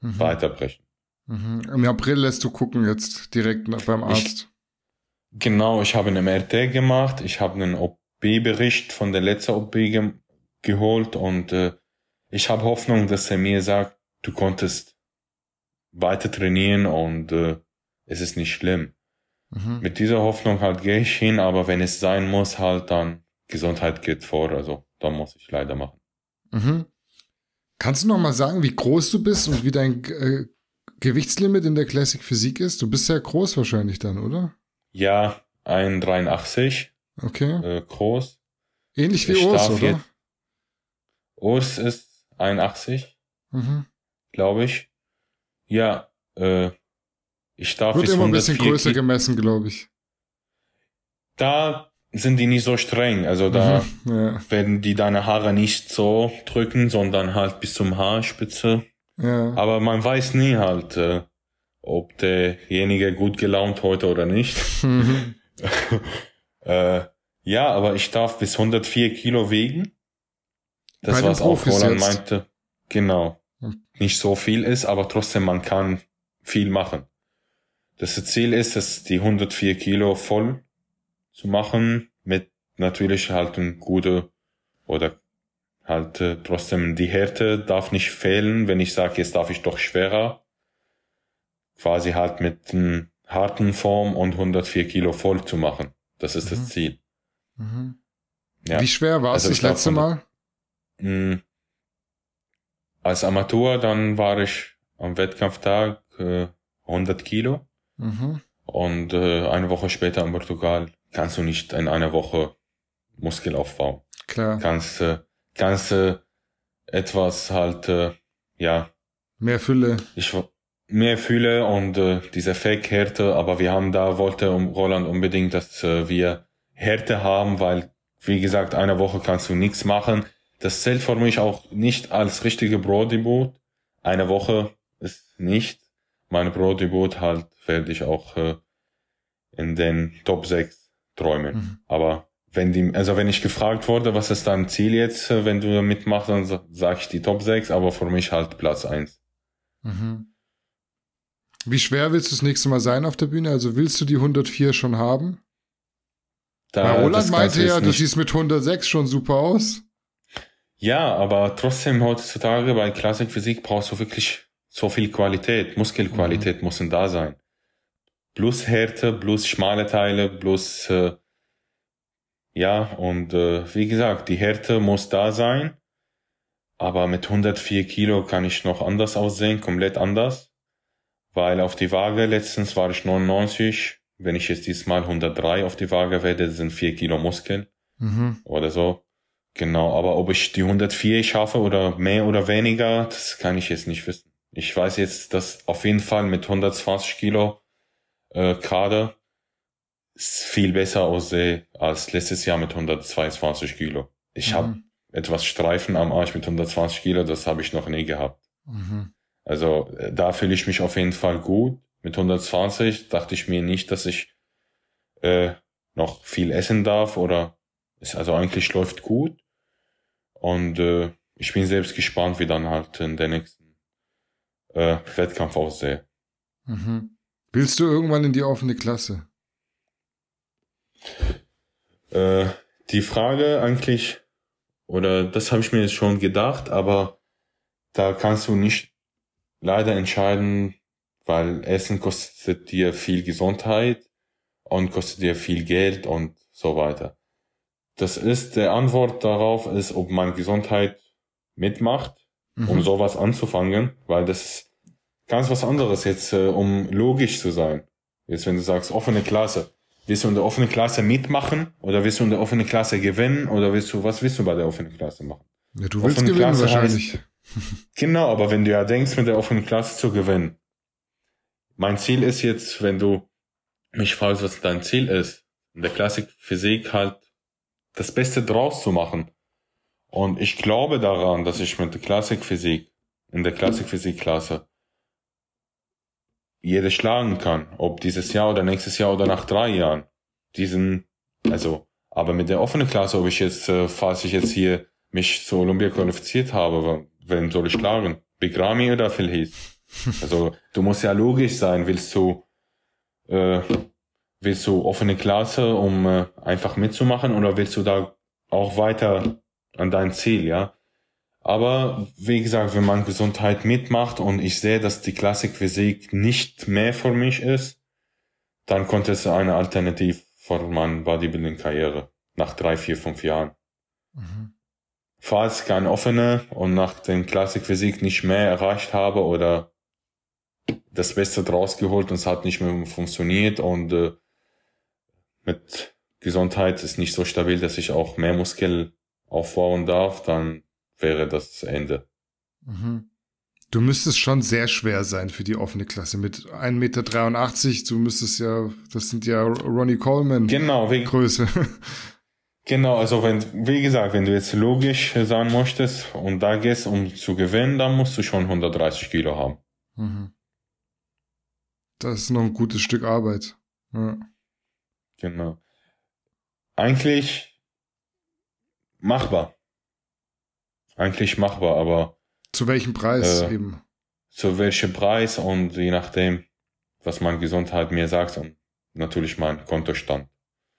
mhm. weiterbrechen. Mhm. Im April lässt du gucken jetzt direkt beim Arzt. Ich, genau, ich habe einen MRT gemacht, ich habe einen OP-Bericht von der letzten OP ge geholt und äh, ich habe Hoffnung, dass er mir sagt, du konntest weiter trainieren und äh, es ist nicht schlimm. Mhm. Mit dieser Hoffnung halt gehe ich hin, aber wenn es sein muss, halt dann Gesundheit geht vor, also da muss ich leider machen. Mhm. Kannst du noch mal sagen, wie groß du bist und wie dein äh, Gewichtslimit in der Classic Physik ist? Du bist ja groß wahrscheinlich dann, oder? Ja, 1,83. Okay. Äh, groß. Ähnlich wie ich Urs, oder? Urs ist 81, mhm. glaube ich. Ja, äh, ich darf Wird jetzt immer ein bisschen größer Kil gemessen, glaube ich. Da sind die nicht so streng, also da mhm, ja. werden die deine Haare nicht so drücken, sondern halt bis zum Haarspitze. Ja. Aber man weiß nie halt, äh, ob derjenige gut gelaunt heute oder nicht. Mhm. äh, ja, aber ich darf bis 104 Kilo wiegen. Das, was auch Roland jetzt. meinte. Genau. Hm. Nicht so viel ist, aber trotzdem, man kann viel machen. Das Ziel ist, dass die 104 Kilo voll zu machen, mit natürlich halt ein gute oder halt äh, trotzdem die Härte darf nicht fehlen, wenn ich sage, jetzt darf ich doch schwerer. Quasi halt mit einem harten Form und 104 Kilo voll zu machen. Das ist mhm. das Ziel. Mhm. Ja. Wie schwer war es also das letzte Mal? Mh, hm. als Amateur, dann war ich am Wettkampftag äh, 100 Kilo. Mhm. Und äh, eine Woche später in Portugal kannst du nicht in einer Woche Muskel aufbauen. Klar. Kannst, äh, kannst äh, etwas halt, äh, ja. Mehr Fülle. Ich, mehr Fülle und äh, diese Fake-Härte, aber wir haben da, wollte Roland unbedingt, dass äh, wir Härte haben, weil, wie gesagt, eine Woche kannst du nichts machen das zählt für mich auch nicht als richtige Pro-Debut. Eine Woche ist nicht. Mein Pro-Debut halt werde ich auch äh, in den Top 6 träumen. Mhm. Aber wenn die, also wenn ich gefragt wurde, was ist dein Ziel jetzt, äh, wenn du mitmachst, dann sage ich die Top 6, aber für mich halt Platz 1. Mhm. Wie schwer willst du das nächste Mal sein auf der Bühne? Also willst du die 104 schon haben? Da, Roland meinte ja, du siehst mit 106 schon super aus. Ja, aber trotzdem heutzutage bei Klassikphysik brauchst du wirklich so viel Qualität, Muskelqualität mhm. müssen da sein. Plus Härte, plus schmale Teile, plus äh, ja, und äh, wie gesagt, die Härte muss da sein, aber mit 104 Kilo kann ich noch anders aussehen, komplett anders, weil auf die Waage letztens war ich 99, wenn ich jetzt diesmal 103 auf die Waage werde, sind 4 Kilo Muskeln mhm. oder so. Genau, aber ob ich die 104 schaffe oder mehr oder weniger, das kann ich jetzt nicht wissen. Ich weiß jetzt, dass auf jeden Fall mit 120 Kilo äh, Kader viel besser aussehe als letztes Jahr mit 122 Kilo. Ich mhm. habe etwas Streifen am Arsch mit 120 Kilo, das habe ich noch nie gehabt. Mhm. Also äh, da fühle ich mich auf jeden Fall gut. Mit 120 dachte ich mir nicht, dass ich äh, noch viel essen darf oder ist also eigentlich läuft gut. Und äh, ich bin selbst gespannt, wie dann halt in der nächsten äh, Wettkampf aussehe. Mhm. Willst du irgendwann in die offene Klasse? Äh, die Frage eigentlich, oder das habe ich mir jetzt schon gedacht, aber da kannst du nicht leider entscheiden, weil Essen kostet dir viel Gesundheit und kostet dir viel Geld und so weiter. Das ist, der Antwort darauf ist, ob man Gesundheit mitmacht, mhm. um sowas anzufangen, weil das ist ganz was anderes jetzt, äh, um logisch zu sein. Jetzt, wenn du sagst, offene Klasse. Willst du in der offenen Klasse mitmachen oder willst du in der offenen Klasse gewinnen oder willst du, was willst du bei der offenen Klasse machen? Ja, du willst offene gewinnen Klasse wahrscheinlich. Heißt, genau, aber wenn du ja denkst, mit der offenen Klasse zu gewinnen. Mein Ziel ist jetzt, wenn du mich fragst, was dein Ziel ist, in der Klassik Physik halt das Beste draus zu machen. Und ich glaube daran, dass ich mit der Klassikphysik, in der Klassikphysikklasse, jede schlagen kann, ob dieses Jahr oder nächstes Jahr oder nach drei Jahren. Diesen, also, aber mit der offenen Klasse, ob ich jetzt, äh, falls ich jetzt hier mich zur Olympia qualifiziert habe, wen soll ich schlagen? Bigrami oder Phil Heath? Also, du musst ja logisch sein, willst du, äh, Willst du offene Klasse, um äh, einfach mitzumachen oder willst du da auch weiter an dein Ziel, ja? Aber wie gesagt, wenn man Gesundheit mitmacht und ich sehe, dass die Klassikphysik nicht mehr für mich ist, dann konnte es eine Alternative für meine Bodybuilding-Karriere nach drei, vier, fünf Jahren. Mhm. Falls kein offene und nach den Klassikphysik nicht mehr erreicht habe oder das Beste draus geholt und es hat nicht mehr funktioniert und äh, mit Gesundheit ist nicht so stabil, dass ich auch mehr Muskel aufbauen darf, dann wäre das Ende. Mhm. Du müsstest schon sehr schwer sein für die offene Klasse. Mit 1,83 Meter, du müsstest ja, das sind ja Ronnie Coleman genau, wie, Größe. Genau, also wenn, wie gesagt, wenn du jetzt logisch sein möchtest und da gehst, um zu gewinnen, dann musst du schon 130 Kilo haben. Mhm. Das ist noch ein gutes Stück Arbeit. Ja. Genau. Eigentlich machbar. Eigentlich machbar, aber. Zu welchem Preis äh, eben? Zu welchem Preis und je nachdem, was meine Gesundheit mir sagt und natürlich mein Kontostand.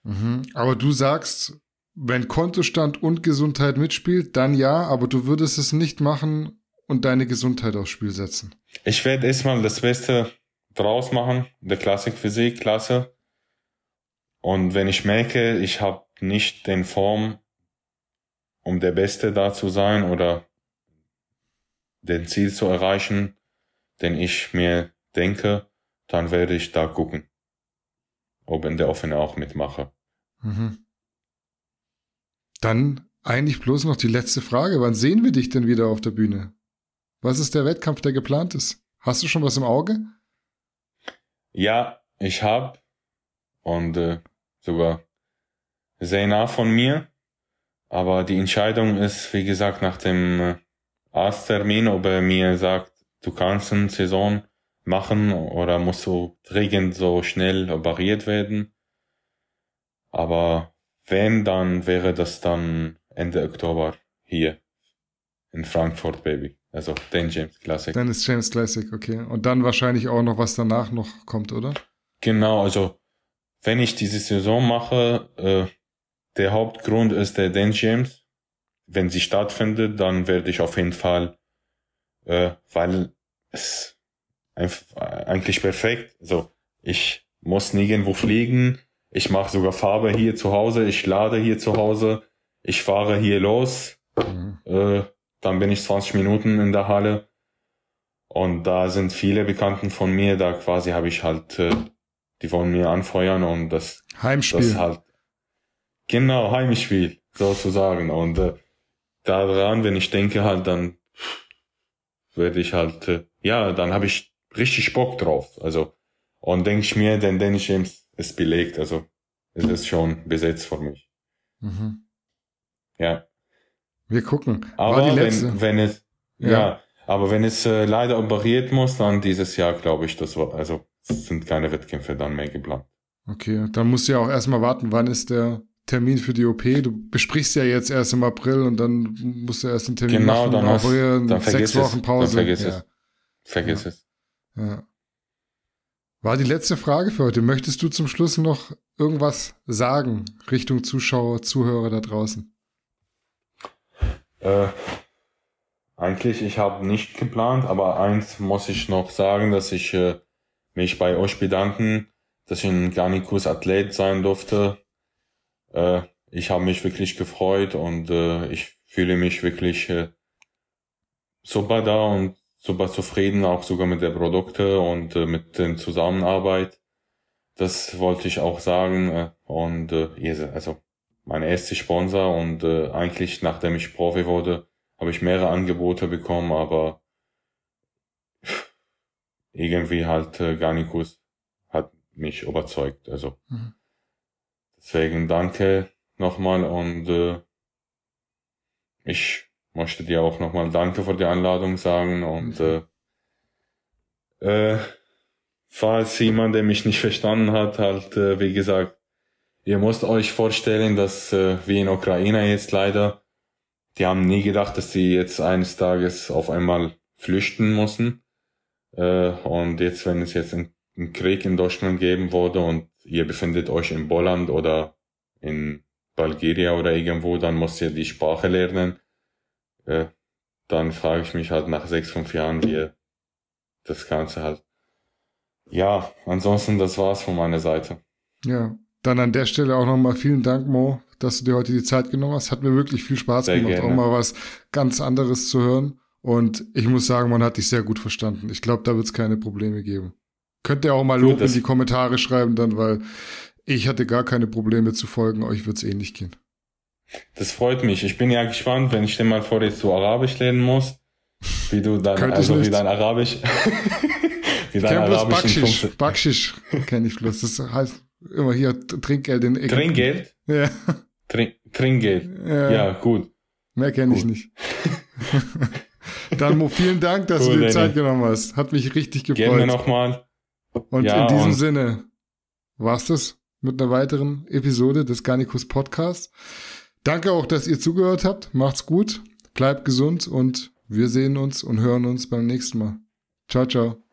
Mhm. Aber du sagst, wenn Kontostand und Gesundheit mitspielt, dann ja, aber du würdest es nicht machen und deine Gesundheit aufs Spiel setzen. Ich werde erstmal das Beste draus machen, der Klassik-Physik-Klasse. Und wenn ich merke, ich habe nicht den Form, um der Beste da zu sein oder den Ziel zu erreichen, den ich mir denke, dann werde ich da gucken, ob in der Offene auch mitmache. Mhm. Dann eigentlich bloß noch die letzte Frage. Wann sehen wir dich denn wieder auf der Bühne? Was ist der Wettkampf, der geplant ist? Hast du schon was im Auge? Ja, ich habe. Und äh, sogar sehr nah von mir. Aber die Entscheidung ist, wie gesagt, nach dem äh, Arzttermin, ob er mir sagt, du kannst eine Saison machen oder musst du dringend so schnell operiert werden. Aber wenn, dann wäre das dann Ende Oktober hier in Frankfurt, Baby. Also den James Classic. Dann ist James Classic, okay. Und dann wahrscheinlich auch noch, was danach noch kommt, oder? Genau, also wenn ich diese Saison mache, äh, der Hauptgrund ist der Dan James. Wenn sie stattfindet, dann werde ich auf jeden Fall, äh, weil es eigentlich perfekt. So, also ich muss nirgendwo fliegen. Ich mache sogar Farbe hier zu Hause. Ich lade hier zu Hause. Ich fahre hier los. Mhm. Äh, dann bin ich 20 Minuten in der Halle. Und da sind viele Bekannten von mir, da quasi habe ich halt äh, die wollen mir anfeuern und das Heimspiel. Das halt genau Heimspiel sozusagen und äh, daran, wenn ich denke halt, dann werde ich halt äh, ja, dann habe ich richtig Bock drauf. Also und denke ich mir, denn Dennis James ist belegt, also ist es schon besetzt für mich. Mhm. Ja. Wir gucken. Aber wenn, wenn es ja. ja aber wenn es äh, leider operiert muss, dann dieses Jahr glaube ich, das war also sind keine Wettkämpfe dann mehr geplant. Okay, dann musst du ja auch erstmal warten, wann ist der Termin für die OP. Du besprichst ja jetzt erst im April und dann musst du erst einen Termin genau, machen. Genau, dann, hast, dann sechs Wochen Pause. Dann vergiss ja. es. Vergiss ja. es. Ja. War die letzte Frage für heute. Möchtest du zum Schluss noch irgendwas sagen Richtung Zuschauer, Zuhörer da draußen? Äh, eigentlich, ich habe nicht geplant, aber eins muss ich noch sagen, dass ich äh, mich bei euch bedanken, dass ich ein Garnikus Athlet sein durfte. Äh, ich habe mich wirklich gefreut und äh, ich fühle mich wirklich äh, super da und super zufrieden, auch sogar mit der Produkte und äh, mit der Zusammenarbeit. Das wollte ich auch sagen. Äh, und äh, also mein erster Sponsor und äh, eigentlich nachdem ich Profi wurde, habe ich mehrere Angebote bekommen, aber irgendwie halt äh, Garnikus hat mich überzeugt. Also mhm. deswegen danke nochmal und äh, ich möchte dir auch nochmal Danke für die Einladung sagen und mhm. äh, äh, falls jemand, der mich nicht verstanden hat, halt äh, wie gesagt, ihr müsst euch vorstellen, dass äh, wie in Ukraine jetzt leider, die haben nie gedacht, dass sie jetzt eines Tages auf einmal flüchten müssen. Äh, und jetzt, wenn es jetzt einen, Krieg in Deutschland geben würde und ihr befindet euch in Bolland oder in Bulgaria oder irgendwo, dann musst ihr die Sprache lernen. Äh, dann frage ich mich halt nach sechs, fünf Jahren, wie das Ganze halt. Ja, ansonsten, das war's von meiner Seite. Ja, dann an der Stelle auch nochmal vielen Dank, Mo, dass du dir heute die Zeit genommen hast. Hat mir wirklich viel Spaß Sehr gemacht, gerne. auch mal was ganz anderes zu hören. Und ich muss sagen, man hat dich sehr gut verstanden. Ich glaube, da wird es keine Probleme geben. Könnt ihr auch mal Lob in die Kommentare schreiben dann, weil ich hatte gar keine Probleme zu folgen. Euch wird es eh ähnlich gehen. Das freut mich. Ich bin ja gespannt, wenn ich dir mal vor dir zu Arabisch lernen muss, wie du dann, Könnt also wie dein Arabisch, wie dein Arabisch Bakschisch. Bakschisch kenne ich bloß. Das heißt immer hier Trinkgeld in Ägypten. Trinkgeld? Ja. Trink, Trinkgeld. Ja. ja, gut. Mehr kenne ich nicht. Dann vielen Dank, dass cool, du dir Danny. Zeit genommen hast. Hat mich richtig gefreut. Gerne nochmal. Und ja, in diesem und Sinne es das mit einer weiteren Episode des Garnicus Podcasts. Danke auch, dass ihr zugehört habt. Macht's gut, bleibt gesund und wir sehen uns und hören uns beim nächsten Mal. Ciao, ciao.